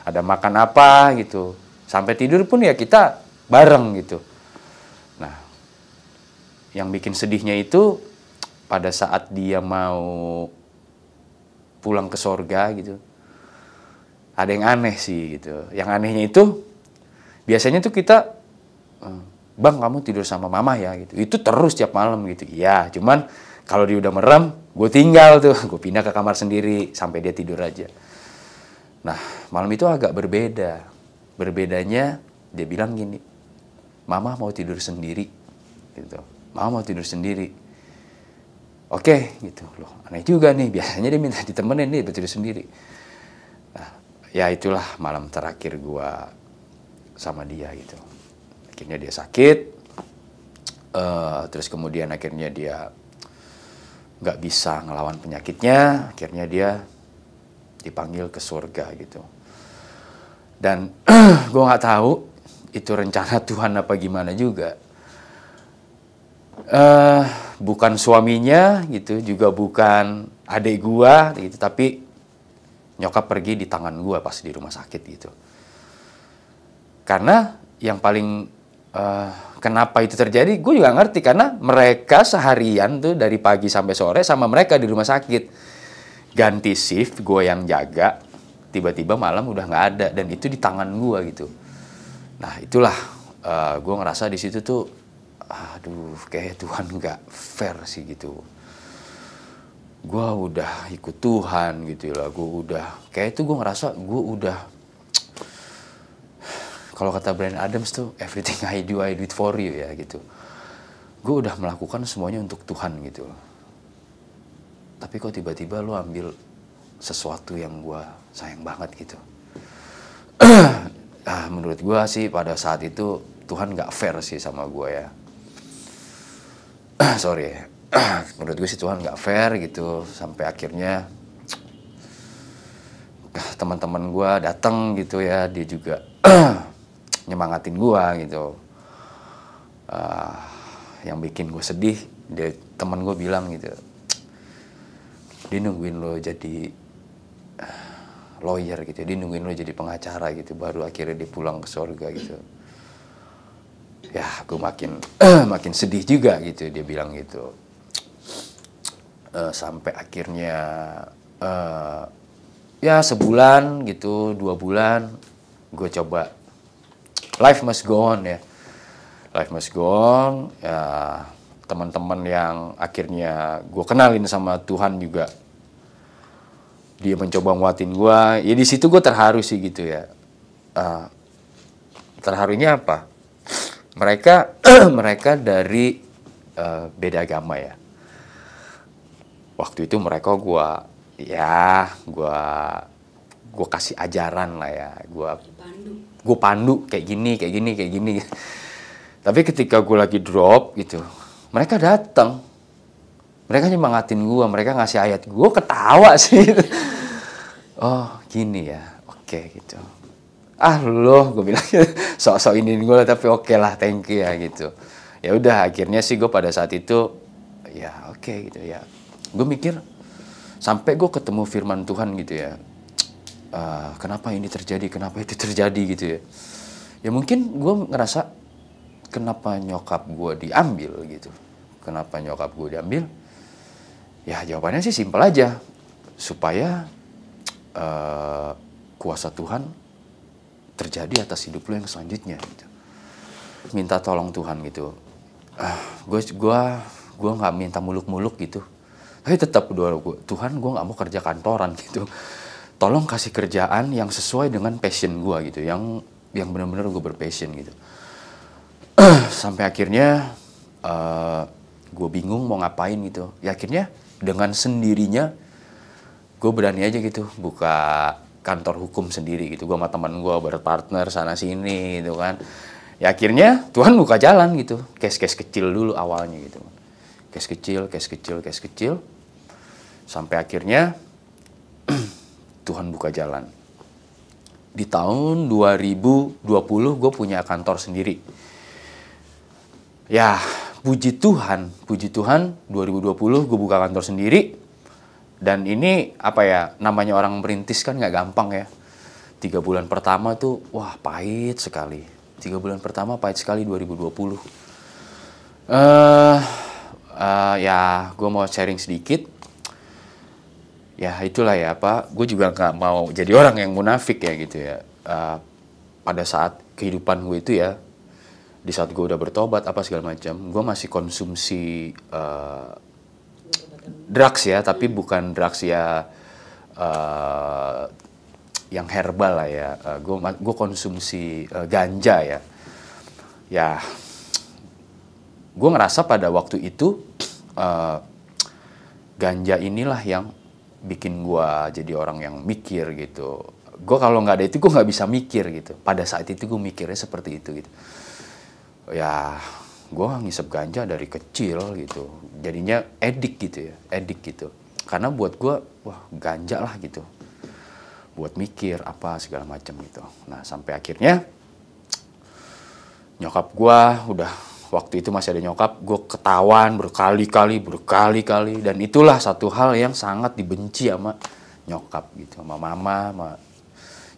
ada makan apa gitu sampai tidur pun ya kita bareng gitu nah yang bikin sedihnya itu pada saat dia mau pulang ke sorga gitu ada yang aneh sih gitu yang anehnya itu biasanya tuh kita eh, bang kamu tidur sama mama ya gitu itu terus tiap malam gitu Iya, cuman kalau dia udah merem, gue tinggal tuh, gue pindah ke kamar sendiri sampai dia tidur aja. Nah, malam itu agak berbeda. Berbedanya dia bilang gini, "Mama mau tidur sendiri." gitu. "Mama mau tidur sendiri." Oke, gitu loh. Aneh juga nih, biasanya dia minta ditemenin nih tidur sendiri. Nah, ya itulah malam terakhir gue sama dia gitu. Akhirnya dia sakit. Uh, terus kemudian akhirnya dia nggak bisa ngelawan penyakitnya, akhirnya dia dipanggil ke surga gitu. Dan gue nggak tahu itu rencana Tuhan apa gimana juga. Uh, bukan suaminya gitu, juga bukan adik gua gitu, tapi nyokap pergi di tangan gua pas di rumah sakit gitu. Karena yang paling uh, Kenapa itu terjadi? Gue juga ngerti karena mereka seharian tuh dari pagi sampai sore sama mereka di rumah sakit. Ganti shift, gue yang jaga. Tiba-tiba malam udah nggak ada dan itu di tangan gue gitu. Nah itulah uh, eh, gue ngerasa di situ tuh, aduh kayak Tuhan nggak fair sih gitu. Gue udah ikut Tuhan gitu lah, ya, gue udah kayak itu gue ngerasa gue udah kalau kata Brian Adams tuh, everything I do, I do it for you ya gitu. Gue udah melakukan semuanya untuk Tuhan gitu Tapi kok tiba-tiba lo ambil sesuatu yang gue sayang banget gitu. ah, menurut gue sih pada saat itu Tuhan gak fair sih sama gue ya. Sorry ya. menurut gue sih Tuhan gak fair gitu. Sampai akhirnya teman-teman gue datang gitu ya. Dia juga nyemangatin gue gitu uh, yang bikin gue sedih dia teman gue bilang gitu dia nungguin lo jadi ah, lawyer gitu dia nungguin lo jadi pengacara gitu baru akhirnya dia pulang ke surga gitu ya gue makin makin sedih juga gitu dia bilang gitu uh, sampai akhirnya uh, ya sebulan gitu dua bulan gue coba life must go on ya. Life must go on. Ya, teman-teman yang akhirnya gue kenalin sama Tuhan juga dia mencoba nguatin gue ya di situ gue terharu sih gitu ya uh, terharunya apa mereka mereka dari uh, beda agama ya waktu itu mereka gue ya gue gue kasih ajaran lah ya gue gue pandu kayak gini kayak gini kayak gini tapi ketika gue lagi drop gitu mereka datang mereka nyemangatin gue mereka ngasih ayat gue ketawa sih oh gini ya oke okay, gitu ah loh gue bilang sok-sok ini gue lah tapi oke okay lah thank you ya gitu ya udah akhirnya sih gue pada saat itu ya oke okay, gitu ya gue mikir sampai gue ketemu firman Tuhan gitu ya uh, kenapa ini terjadi, kenapa itu terjadi gitu ya. Ya mungkin gue ngerasa kenapa nyokap gue diambil gitu. Kenapa nyokap gue diambil? Ya jawabannya sih simpel aja. Supaya uh, kuasa Tuhan terjadi atas hidup lo yang selanjutnya gitu. Minta tolong Tuhan gitu. Ah, gue uh, gua gua nggak minta muluk-muluk gitu. Tapi tetap doa gue, Tuhan gue nggak mau kerja kantoran gitu tolong kasih kerjaan yang sesuai dengan passion gue gitu, yang yang benar-benar gue berpassion gitu. Sampai akhirnya uh, eh, gue bingung mau ngapain gitu. Ya akhirnya dengan sendirinya gue berani aja gitu buka kantor hukum sendiri gitu. Gue sama teman gue berpartner sana sini gitu kan. Ya akhirnya Tuhan buka jalan gitu. Case-case kecil dulu awalnya gitu. Case kecil, case kecil, case kecil. Sampai akhirnya Tuhan buka jalan. Di tahun 2020 gue punya kantor sendiri. Ya, puji Tuhan, puji Tuhan 2020 gue buka kantor sendiri. Dan ini apa ya, namanya orang merintis kan gak gampang ya. Tiga bulan pertama tuh, wah pahit sekali. Tiga bulan pertama pahit sekali 2020. Eh, uh, uh, ya gue mau sharing sedikit ya itulah ya apa gue juga nggak mau jadi orang yang munafik ya gitu ya. Uh, pada saat kehidupan gue itu ya, di saat gue udah bertobat apa segala macam, gue masih konsumsi uh, drugs ya, tapi bukan drugs ya uh, yang herbal lah ya. Uh, gue gue konsumsi uh, ganja ya. Ya, gue ngerasa pada waktu itu uh, ganja inilah yang bikin gue jadi orang yang mikir gitu gue kalau nggak ada itu gue nggak bisa mikir gitu pada saat itu gue mikirnya seperti itu gitu ya gue ngisep ganja dari kecil gitu jadinya edik gitu ya edik gitu karena buat gue wah ganja lah gitu buat mikir apa segala macam gitu nah sampai akhirnya nyokap gue udah waktu itu masih ada nyokap, gue ketahuan berkali-kali, berkali-kali. Dan itulah satu hal yang sangat dibenci sama nyokap gitu, sama mama, sama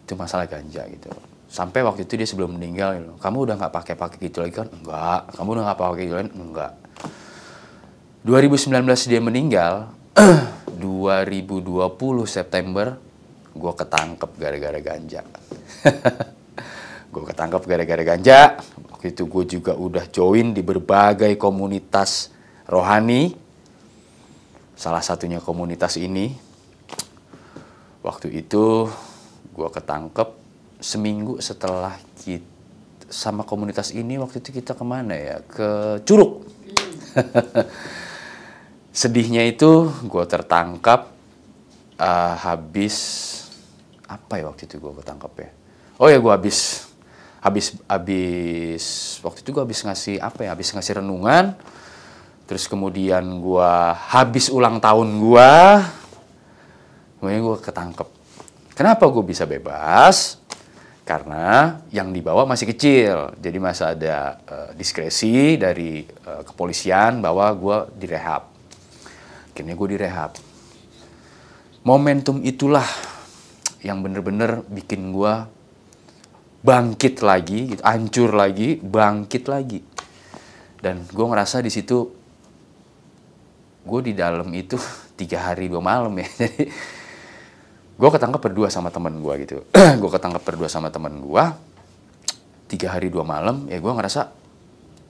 itu masalah ganja gitu. Sampai waktu itu dia sebelum meninggal, gitu, kamu udah nggak pakai-pakai gitu lagi kan? Enggak. Kamu udah nggak pakai gitu lagi? Enggak. 2019 dia meninggal, 2020 September gue ketangkep gara-gara ganja. gue ketangkep gara-gara ganja waktu itu gue juga udah join di berbagai komunitas rohani salah satunya komunitas ini waktu itu gue ketangkep seminggu setelah kita sama komunitas ini waktu itu kita kemana ya ke Curug sedihnya itu gue tertangkap uh, habis apa ya waktu itu gue ketangkep ya oh ya gue habis habis habis waktu itu gue habis ngasih apa ya habis ngasih renungan terus kemudian gue habis ulang tahun gue kemudian gue ketangkep kenapa gue bisa bebas karena yang dibawa masih kecil jadi masih ada uh, diskresi dari uh, kepolisian bahwa gue direhab akhirnya gue direhab momentum itulah yang bener-bener bikin gue bangkit lagi, gitu, hancur lagi, bangkit lagi. Dan gue ngerasa di situ gue di dalam itu tiga hari dua malam ya. Jadi gue ketangkep berdua sama temen gue gitu. gue ketangkep berdua sama temen gue tiga hari dua malam ya gue ngerasa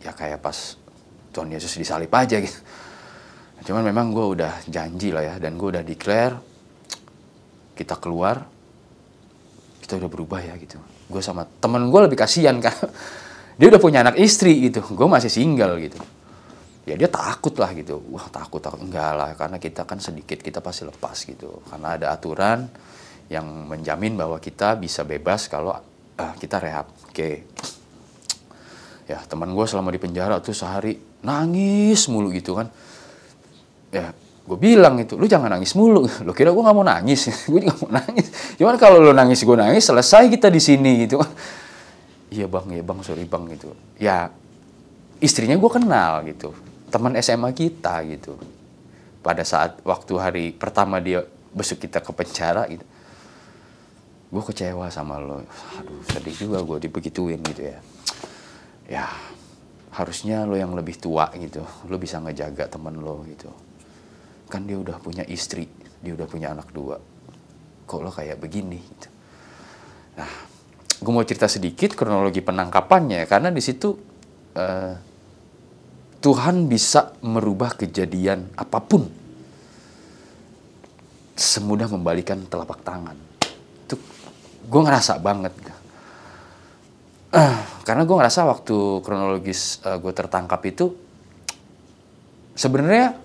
ya kayak pas Tuhan Yesus disalib aja gitu. Cuman memang gue udah janji lah ya dan gue udah declare kita keluar kita udah berubah ya gitu gue sama temen gue lebih kasihan kan dia udah punya anak istri gitu gue masih single gitu ya dia takut lah gitu wah takut takut enggak lah karena kita kan sedikit kita pasti lepas gitu karena ada aturan yang menjamin bahwa kita bisa bebas kalau uh, kita rehab oke okay. ya teman gue selama di penjara tuh sehari nangis mulu gitu kan ya gue bilang itu lu jangan nangis mulu lu kira gue nggak mau nangis gue juga mau nangis cuman kalau lu nangis gue nangis selesai kita di sini gitu iya bang iya bang sorry bang gitu ya istrinya gue kenal gitu teman SMA kita gitu pada saat waktu hari pertama dia besok kita ke penjara gitu gue kecewa sama lo aduh sedih juga gue dibegituin gitu ya ya harusnya lo yang lebih tua gitu lo bisa ngejaga temen lo gitu kan dia udah punya istri dia udah punya anak dua kok lo kayak begini nah gue mau cerita sedikit kronologi penangkapannya ya, karena di situ uh, Tuhan bisa merubah kejadian apapun semudah membalikan telapak tangan itu gue ngerasa banget uh, karena gue ngerasa waktu kronologis uh, eh, gue tertangkap itu sebenarnya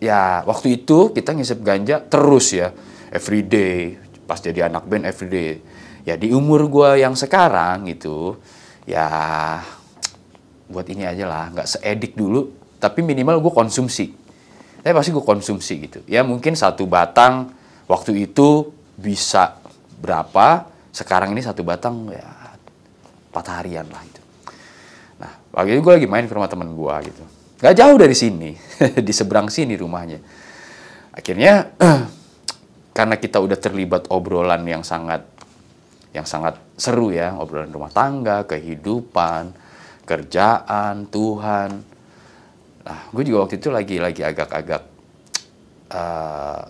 ya waktu itu kita ngisep ganja terus ya everyday pas jadi anak band everyday ya di umur gue yang sekarang gitu ya buat ini aja lah nggak seedik dulu tapi minimal gue konsumsi tapi pasti gue konsumsi gitu ya mungkin satu batang waktu itu bisa berapa sekarang ini satu batang ya empat harian lah itu. nah waktu itu gue lagi main ke rumah temen gue gitu Gak jauh dari sini, di seberang sini rumahnya. Akhirnya karena kita udah terlibat obrolan yang sangat yang sangat seru ya, obrolan rumah tangga, kehidupan, kerjaan, Tuhan. Nah, gue juga waktu itu lagi lagi agak-agak uh,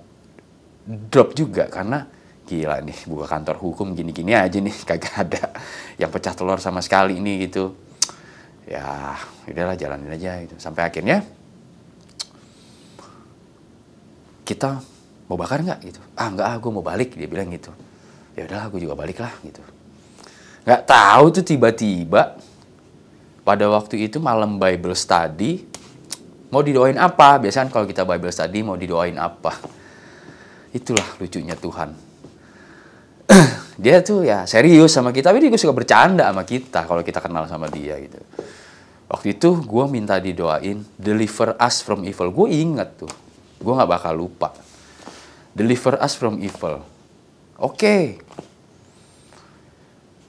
drop juga karena gila nih buka kantor hukum gini-gini aja nih kagak ada yang pecah telur sama sekali ini gitu. Ya, udahlah jalanin aja gitu. Sampai akhirnya kita mau bakar nggak gitu. Ah nggak ah gue mau balik dia bilang gitu. Ya udahlah gue juga balik lah gitu. Nggak tahu tuh tiba-tiba pada waktu itu malam Bible study mau didoain apa? Biasanya kan kalau kita Bible study mau didoain apa? Itulah lucunya Tuhan. dia tuh ya serius sama kita, tapi dia juga suka bercanda sama kita kalau kita kenal sama dia gitu. Waktu itu gue minta didoain, deliver us from evil. Gue inget tuh, gue gak bakal lupa. Deliver us from evil. Oke. Okay.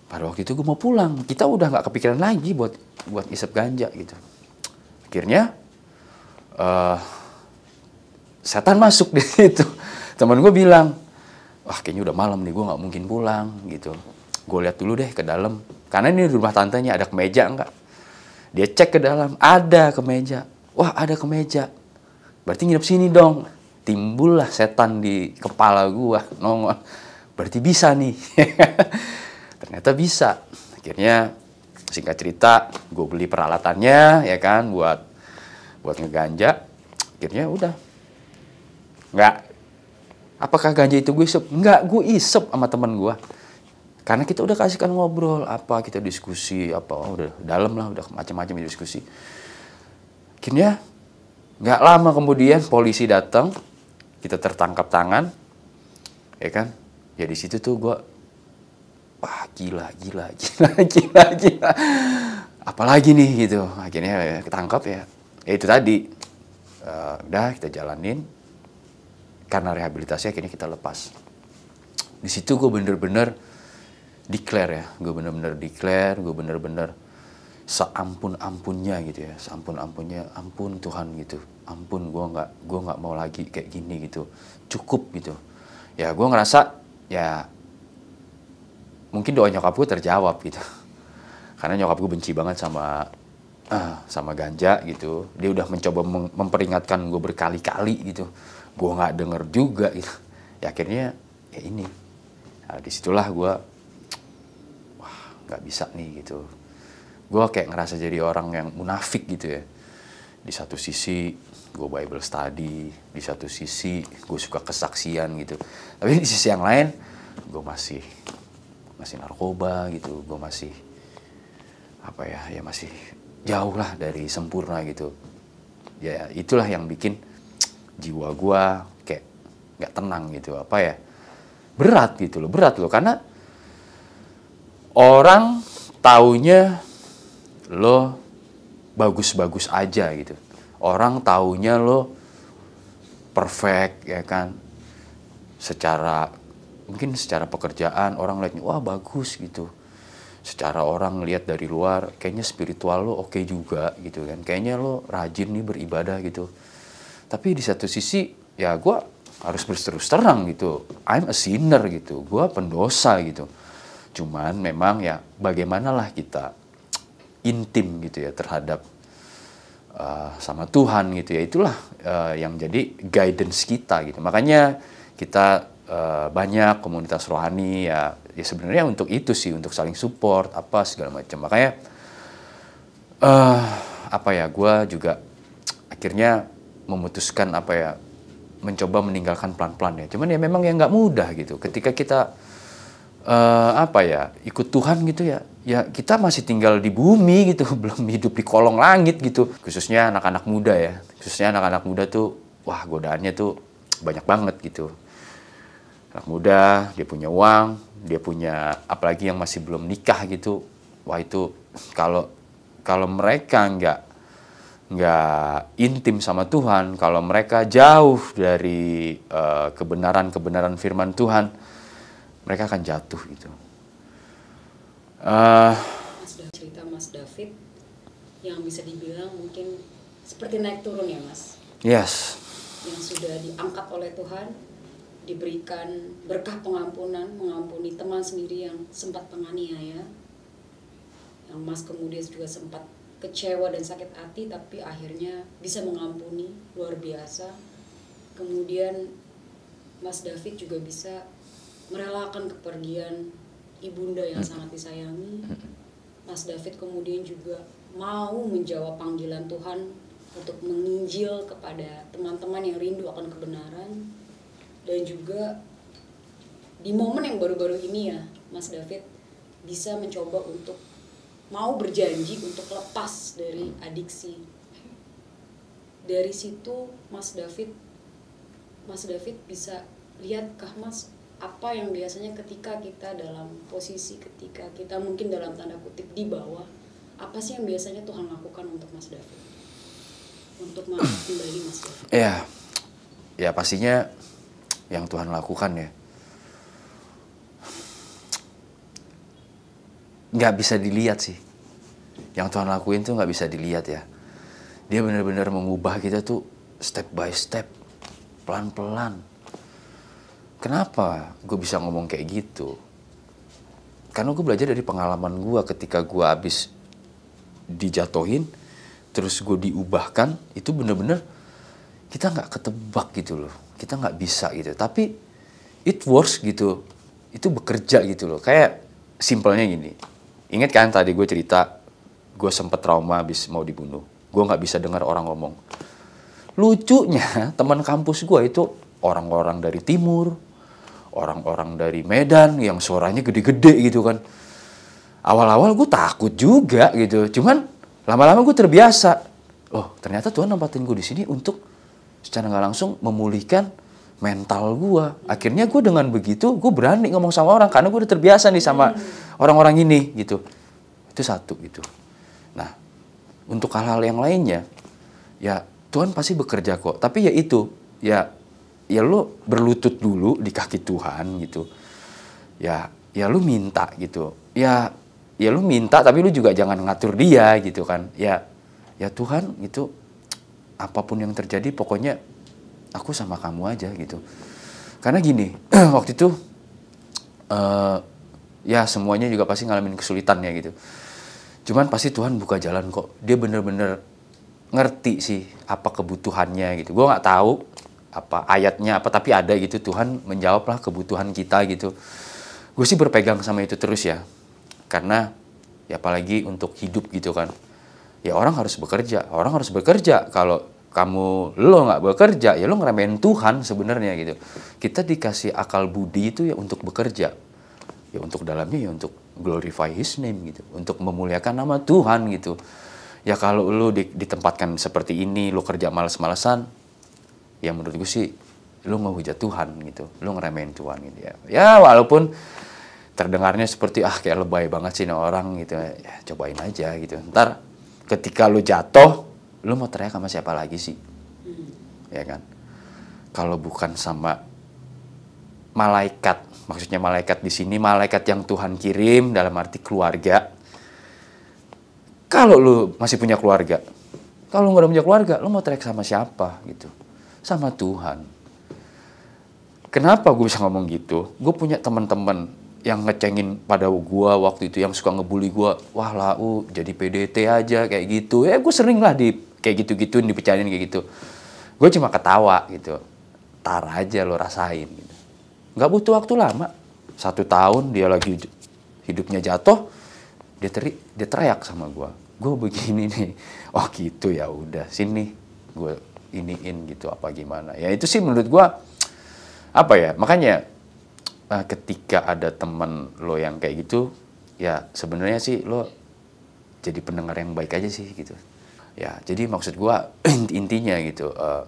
Pada waktu itu gue mau pulang. Kita udah gak kepikiran lagi buat buat isep ganja gitu. Akhirnya, uh, setan masuk di situ. Temen gue bilang, wah kayaknya udah malam nih, gue gak mungkin pulang gitu. Gue lihat dulu deh ke dalam. Karena ini rumah tantenya ada kemeja enggak dia cek ke dalam, ada kemeja. Wah, ada kemeja. Berarti nginep sini dong. Timbullah setan di kepala gua nongol. Berarti bisa nih. Ternyata bisa. Akhirnya singkat cerita, gue beli peralatannya ya kan buat buat ngeganja. Akhirnya udah. Enggak. Apakah ganja itu gue isep? Enggak, gue isep sama temen gue karena kita udah kasihkan ngobrol apa kita diskusi apa oh, udah dalam lah udah macam-macam diskusi akhirnya nggak lama kemudian polisi datang kita tertangkap tangan ya kan ya di situ tuh gue wah gila gila gila gila gila apalagi nih gitu akhirnya ya, ketangkap ya ya itu tadi uh, udah kita jalanin karena rehabilitasi akhirnya kita lepas di situ gue bener-bener declare ya gue bener-bener declare gue bener-bener seampun ampunnya gitu ya seampun ampunnya ampun Tuhan gitu ampun gue nggak gue nggak mau lagi kayak gini gitu cukup gitu ya gue ngerasa ya mungkin doa nyokap gue terjawab gitu karena nyokap gue benci banget sama uh, sama ganja gitu dia udah mencoba memperingatkan gue berkali-kali gitu gue nggak denger juga gitu ya akhirnya ya ini nah, disitulah gue nggak bisa nih gitu gue kayak ngerasa jadi orang yang munafik gitu ya di satu sisi gue Bible study di satu sisi gue suka kesaksian gitu tapi di sisi yang lain gue masih masih narkoba gitu gue masih apa ya ya masih jauh lah dari sempurna gitu ya itulah yang bikin jiwa gue kayak nggak tenang gitu apa ya berat gitu loh berat loh karena orang taunya lo bagus-bagus aja gitu. Orang taunya lo perfect ya kan. Secara mungkin secara pekerjaan orang lihatnya wah bagus gitu. Secara orang lihat dari luar kayaknya spiritual lo oke juga gitu kan. Kayaknya lo rajin nih beribadah gitu. Tapi di satu sisi ya gue harus berterus terang gitu. I'm a sinner gitu. Gue pendosa gitu Cuman memang ya bagaimanalah kita intim gitu ya terhadap uh, sama Tuhan gitu ya. Itulah uh, yang jadi guidance kita gitu. Makanya kita uh, banyak komunitas rohani ya ya sebenarnya untuk itu sih untuk saling support apa segala macam. Makanya uh, apa ya gue juga akhirnya memutuskan apa ya mencoba meninggalkan pelan-pelan ya. Cuman ya memang ya nggak mudah gitu. Ketika kita uh, apa ya ikut Tuhan gitu ya ya kita masih tinggal di bumi gitu belum hidup di kolong langit gitu khususnya anak-anak muda ya khususnya anak-anak muda tuh wah godaannya tuh banyak banget gitu anak muda dia punya uang dia punya apalagi yang masih belum nikah gitu wah itu kalau kalau mereka nggak nggak intim sama Tuhan kalau mereka jauh dari eh, kebenaran-kebenaran uh, kebenaran -kebenaran firman Tuhan mereka akan jatuh gitu. Uh, Mas David, cerita Mas David yang bisa dibilang mungkin seperti naik turun ya Mas. Yes. Yang sudah diangkat oleh Tuhan, diberikan berkah pengampunan, mengampuni teman sendiri yang sempat penganiaya. Yang Mas kemudian juga sempat kecewa dan sakit hati tapi akhirnya bisa mengampuni luar biasa. Kemudian Mas David juga bisa merelakan kepergian ibunda yang sangat disayangi. Mas David kemudian juga mau menjawab panggilan Tuhan untuk menginjil kepada teman-teman yang rindu akan kebenaran dan juga di momen yang baru-baru ini ya Mas David bisa mencoba untuk mau berjanji untuk lepas dari adiksi dari situ Mas David Mas David bisa lihatkah Mas apa yang biasanya ketika kita dalam posisi ketika kita mungkin dalam tanda kutip di bawah apa sih yang biasanya Tuhan lakukan untuk Mas David untuk kembali Mas David? Ya, ya pastinya yang Tuhan lakukan ya nggak bisa dilihat sih yang Tuhan lakuin tuh nggak bisa dilihat ya dia benar-benar mengubah kita tuh step by step pelan-pelan Kenapa gue bisa ngomong kayak gitu? Karena gue belajar dari pengalaman gue ketika gue abis dijatuhin, terus gue diubahkan, itu bener-bener kita nggak ketebak gitu loh. Kita nggak bisa gitu. Tapi it works gitu. Itu bekerja gitu loh. Kayak simpelnya gini. Ingat kan tadi gue cerita gue sempet trauma abis mau dibunuh. Gue nggak bisa dengar orang ngomong. Lucunya teman kampus gue itu orang-orang dari timur, orang-orang dari Medan yang suaranya gede-gede gitu kan. Awal-awal gue takut juga gitu, cuman lama-lama gue terbiasa. Oh ternyata Tuhan nempatin gue di sini untuk secara nggak langsung memulihkan mental gue. Akhirnya gue dengan begitu gue berani ngomong sama orang karena gue udah terbiasa nih sama orang-orang hmm. ini gitu. Itu satu gitu. Nah untuk hal-hal yang lainnya ya Tuhan pasti bekerja kok. Tapi ya itu ya ya lo berlutut dulu di kaki Tuhan gitu ya ya lu minta gitu ya ya lu minta tapi lu juga jangan ngatur dia gitu kan ya ya Tuhan gitu apapun yang terjadi pokoknya aku sama kamu aja gitu karena gini waktu itu uh, ya semuanya juga pasti ngalamin kesulitannya gitu cuman pasti Tuhan buka jalan kok dia bener-bener ngerti sih apa kebutuhannya gitu gue nggak tahu apa ayatnya apa tapi ada gitu Tuhan menjawablah kebutuhan kita gitu gue sih berpegang sama itu terus ya karena ya apalagi untuk hidup gitu kan ya orang harus bekerja orang harus bekerja kalau kamu lo nggak bekerja ya lo ngeremehin Tuhan sebenarnya gitu kita dikasih akal budi itu ya untuk bekerja ya untuk dalamnya ya untuk glorify His name gitu untuk memuliakan nama Tuhan gitu ya kalau lo ditempatkan seperti ini lo kerja malas-malasan ya menurut gue sih lu ngehujat Tuhan gitu lu ngeremehin Tuhan gitu ya ya walaupun terdengarnya seperti ah kayak lebay banget sih orang gitu ya. ya, cobain aja gitu ntar ketika lu jatuh lu mau teriak sama siapa lagi sih hmm. ya kan kalau bukan sama malaikat maksudnya malaikat di sini malaikat yang Tuhan kirim dalam arti keluarga kalau lu masih punya keluarga kalau nggak ada punya keluarga lu mau teriak sama siapa gitu sama Tuhan. Kenapa gue bisa ngomong gitu? Gue punya teman-teman yang ngecengin pada gue waktu itu, yang suka ngebully gue. Wah lau, jadi PDT aja kayak gitu. Ya gue sering lah di kayak gitu-gituin, dipecahin kayak gitu. Gue cuma ketawa gitu. Tar aja lo rasain. Gitu. Gak butuh waktu lama. Satu tahun dia lagi hidupnya jatuh, dia teri dia teriak sama gue. Gue begini nih. Oh gitu ya udah, sini gue iniin gitu apa gimana ya itu sih menurut gue apa ya makanya uh, ketika ada temen lo yang kayak gitu ya sebenarnya sih lo jadi pendengar yang baik aja sih gitu ya jadi maksud gue intinya gitu uh,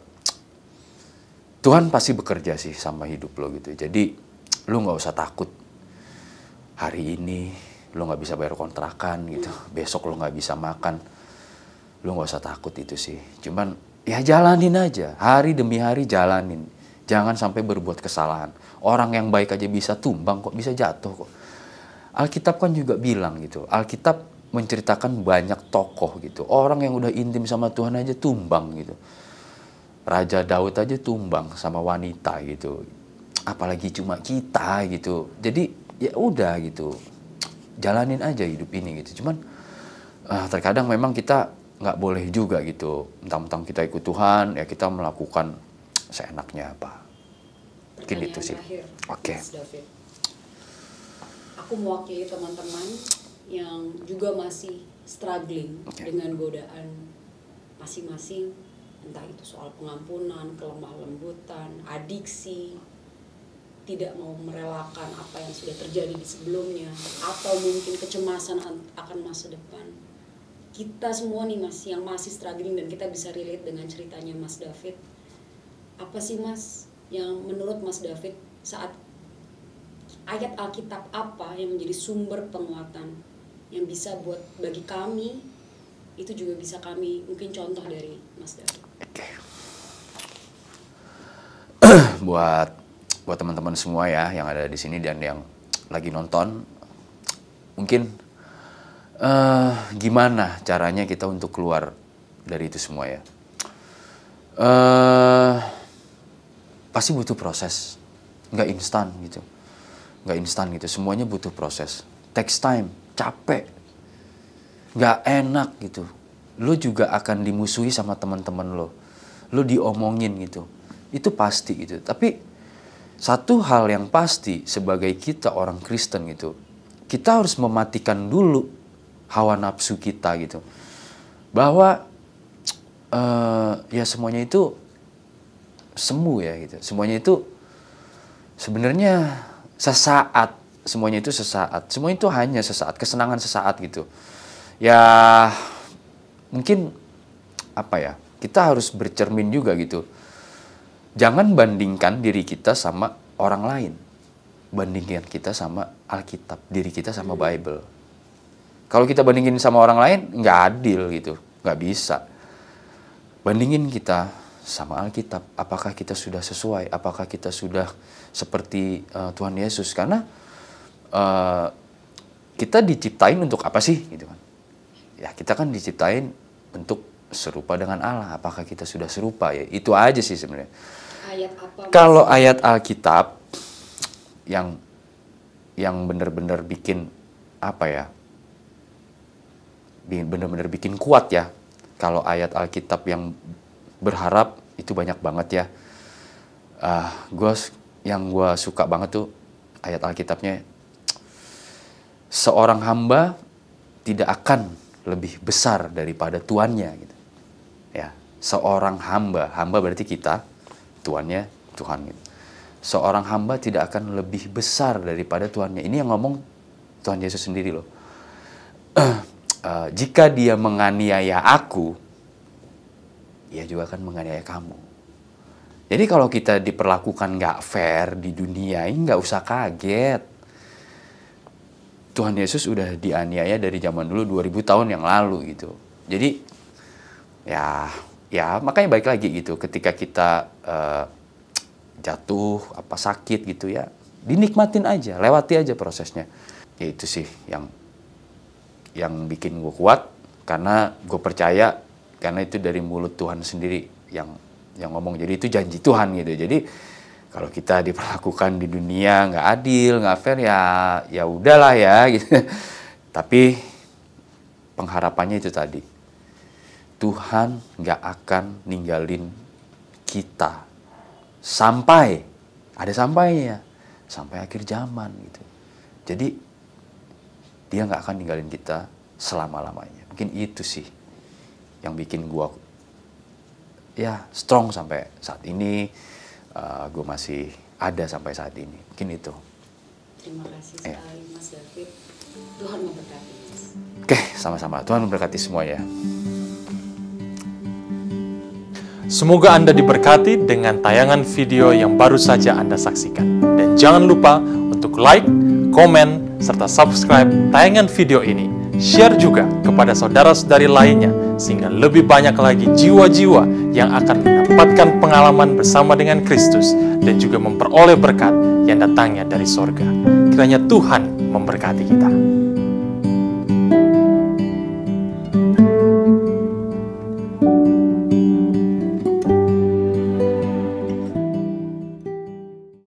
Tuhan pasti bekerja sih sama hidup lo gitu jadi lo nggak usah takut hari ini lo nggak bisa bayar kontrakan gitu besok lo nggak bisa makan lo nggak usah takut itu sih cuman ya jalanin aja hari demi hari jalanin jangan sampai berbuat kesalahan orang yang baik aja bisa tumbang kok bisa jatuh kok Alkitab kan juga bilang gitu Alkitab menceritakan banyak tokoh gitu orang yang udah intim sama Tuhan aja tumbang gitu Raja Daud aja tumbang sama wanita gitu apalagi cuma kita gitu jadi ya udah gitu jalanin aja hidup ini gitu cuman ah, terkadang memang kita nggak boleh juga gitu. Mentang-mentang kita ikut Tuhan, ya kita melakukan seenaknya apa. Mungkin itu sih. Oke. Okay. Aku mewakili teman-teman yang juga masih struggling okay. dengan godaan masing-masing, entah itu soal pengampunan, kelemah lembutan, adiksi, tidak mau merelakan apa yang sudah terjadi di sebelumnya, atau mungkin kecemasan akan masa depan kita semua nih mas yang masih struggling dan kita bisa relate dengan ceritanya mas David apa sih mas yang menurut mas David saat ayat Alkitab apa yang menjadi sumber penguatan yang bisa buat bagi kami itu juga bisa kami mungkin contoh dari mas David buat buat teman-teman semua ya yang ada di sini dan yang lagi nonton mungkin uh, gimana caranya kita untuk keluar dari itu semua ya? Uh, pasti butuh proses, nggak instan gitu, nggak instan gitu. Semuanya butuh proses, takes time, capek, nggak enak gitu. Lo juga akan dimusuhi sama teman-teman lo, lo diomongin gitu. Itu pasti gitu. Tapi satu hal yang pasti sebagai kita orang Kristen gitu, kita harus mematikan dulu hawa nafsu kita gitu. Bahwa uh, ya semuanya itu semu ya gitu. Semuanya itu sebenarnya sesaat, semuanya itu sesaat. Semua itu hanya sesaat, kesenangan sesaat gitu. Ya mungkin apa ya? Kita harus bercermin juga gitu. Jangan bandingkan diri kita sama orang lain. Bandingkan kita sama Alkitab, diri kita sama hmm. Bible kalau kita bandingin sama orang lain, nggak adil gitu, nggak bisa. Bandingin kita sama Alkitab, apakah kita sudah sesuai, apakah kita sudah seperti uh, Tuhan Yesus? Karena uh, kita diciptain untuk apa sih, gitu kan? Ya kita kan diciptain untuk serupa dengan Allah. Apakah kita sudah serupa ya? Itu aja sih sebenarnya. Ayat apa? Kalau ayat Alkitab yang yang benar-benar bikin apa ya? benar-benar bikin kuat ya. Kalau ayat Alkitab yang berharap itu banyak banget ya. Uh, gua yang gue suka banget tuh ayat Alkitabnya seorang hamba tidak akan lebih besar daripada tuannya gitu. Ya, seorang hamba, hamba berarti kita, tuannya Tuhan gitu. Seorang hamba tidak akan lebih besar daripada tuannya. Ini yang ngomong Tuhan Yesus sendiri loh uh, jika dia menganiaya aku, ia juga akan menganiaya kamu. Jadi kalau kita diperlakukan nggak fair di dunia ini nggak usah kaget. Tuhan Yesus udah dianiaya dari zaman dulu 2000 tahun yang lalu gitu. Jadi ya ya makanya baik lagi gitu ketika kita uh, jatuh apa sakit gitu ya dinikmatin aja lewati aja prosesnya ya itu sih yang yang bikin gue kuat karena gue percaya karena itu dari mulut Tuhan sendiri yang yang ngomong jadi itu janji Tuhan gitu jadi kalau kita diperlakukan di dunia nggak adil nggak fair ya ya udahlah ya gitu tapi pengharapannya itu tadi Tuhan nggak akan ninggalin kita sampai ada sampainya sampai akhir zaman gitu jadi dia nggak akan ninggalin kita selama-lamanya. Mungkin itu sih yang bikin gua ya strong sampai saat ini. Uh, eh, gue masih ada sampai saat ini. Mungkin itu. Terima kasih ya. sekali Mas David. Tuhan memberkati. Oke, sama-sama. Tuhan memberkati semuanya. Semoga Anda diberkati dengan tayangan video yang baru saja Anda saksikan. Dan jangan lupa untuk like, komen, serta subscribe tayangan video ini. Share juga kepada saudara-saudari lainnya, sehingga lebih banyak lagi jiwa-jiwa yang akan mendapatkan pengalaman bersama dengan Kristus dan juga memperoleh berkat yang datangnya dari sorga. Kiranya Tuhan memberkati kita.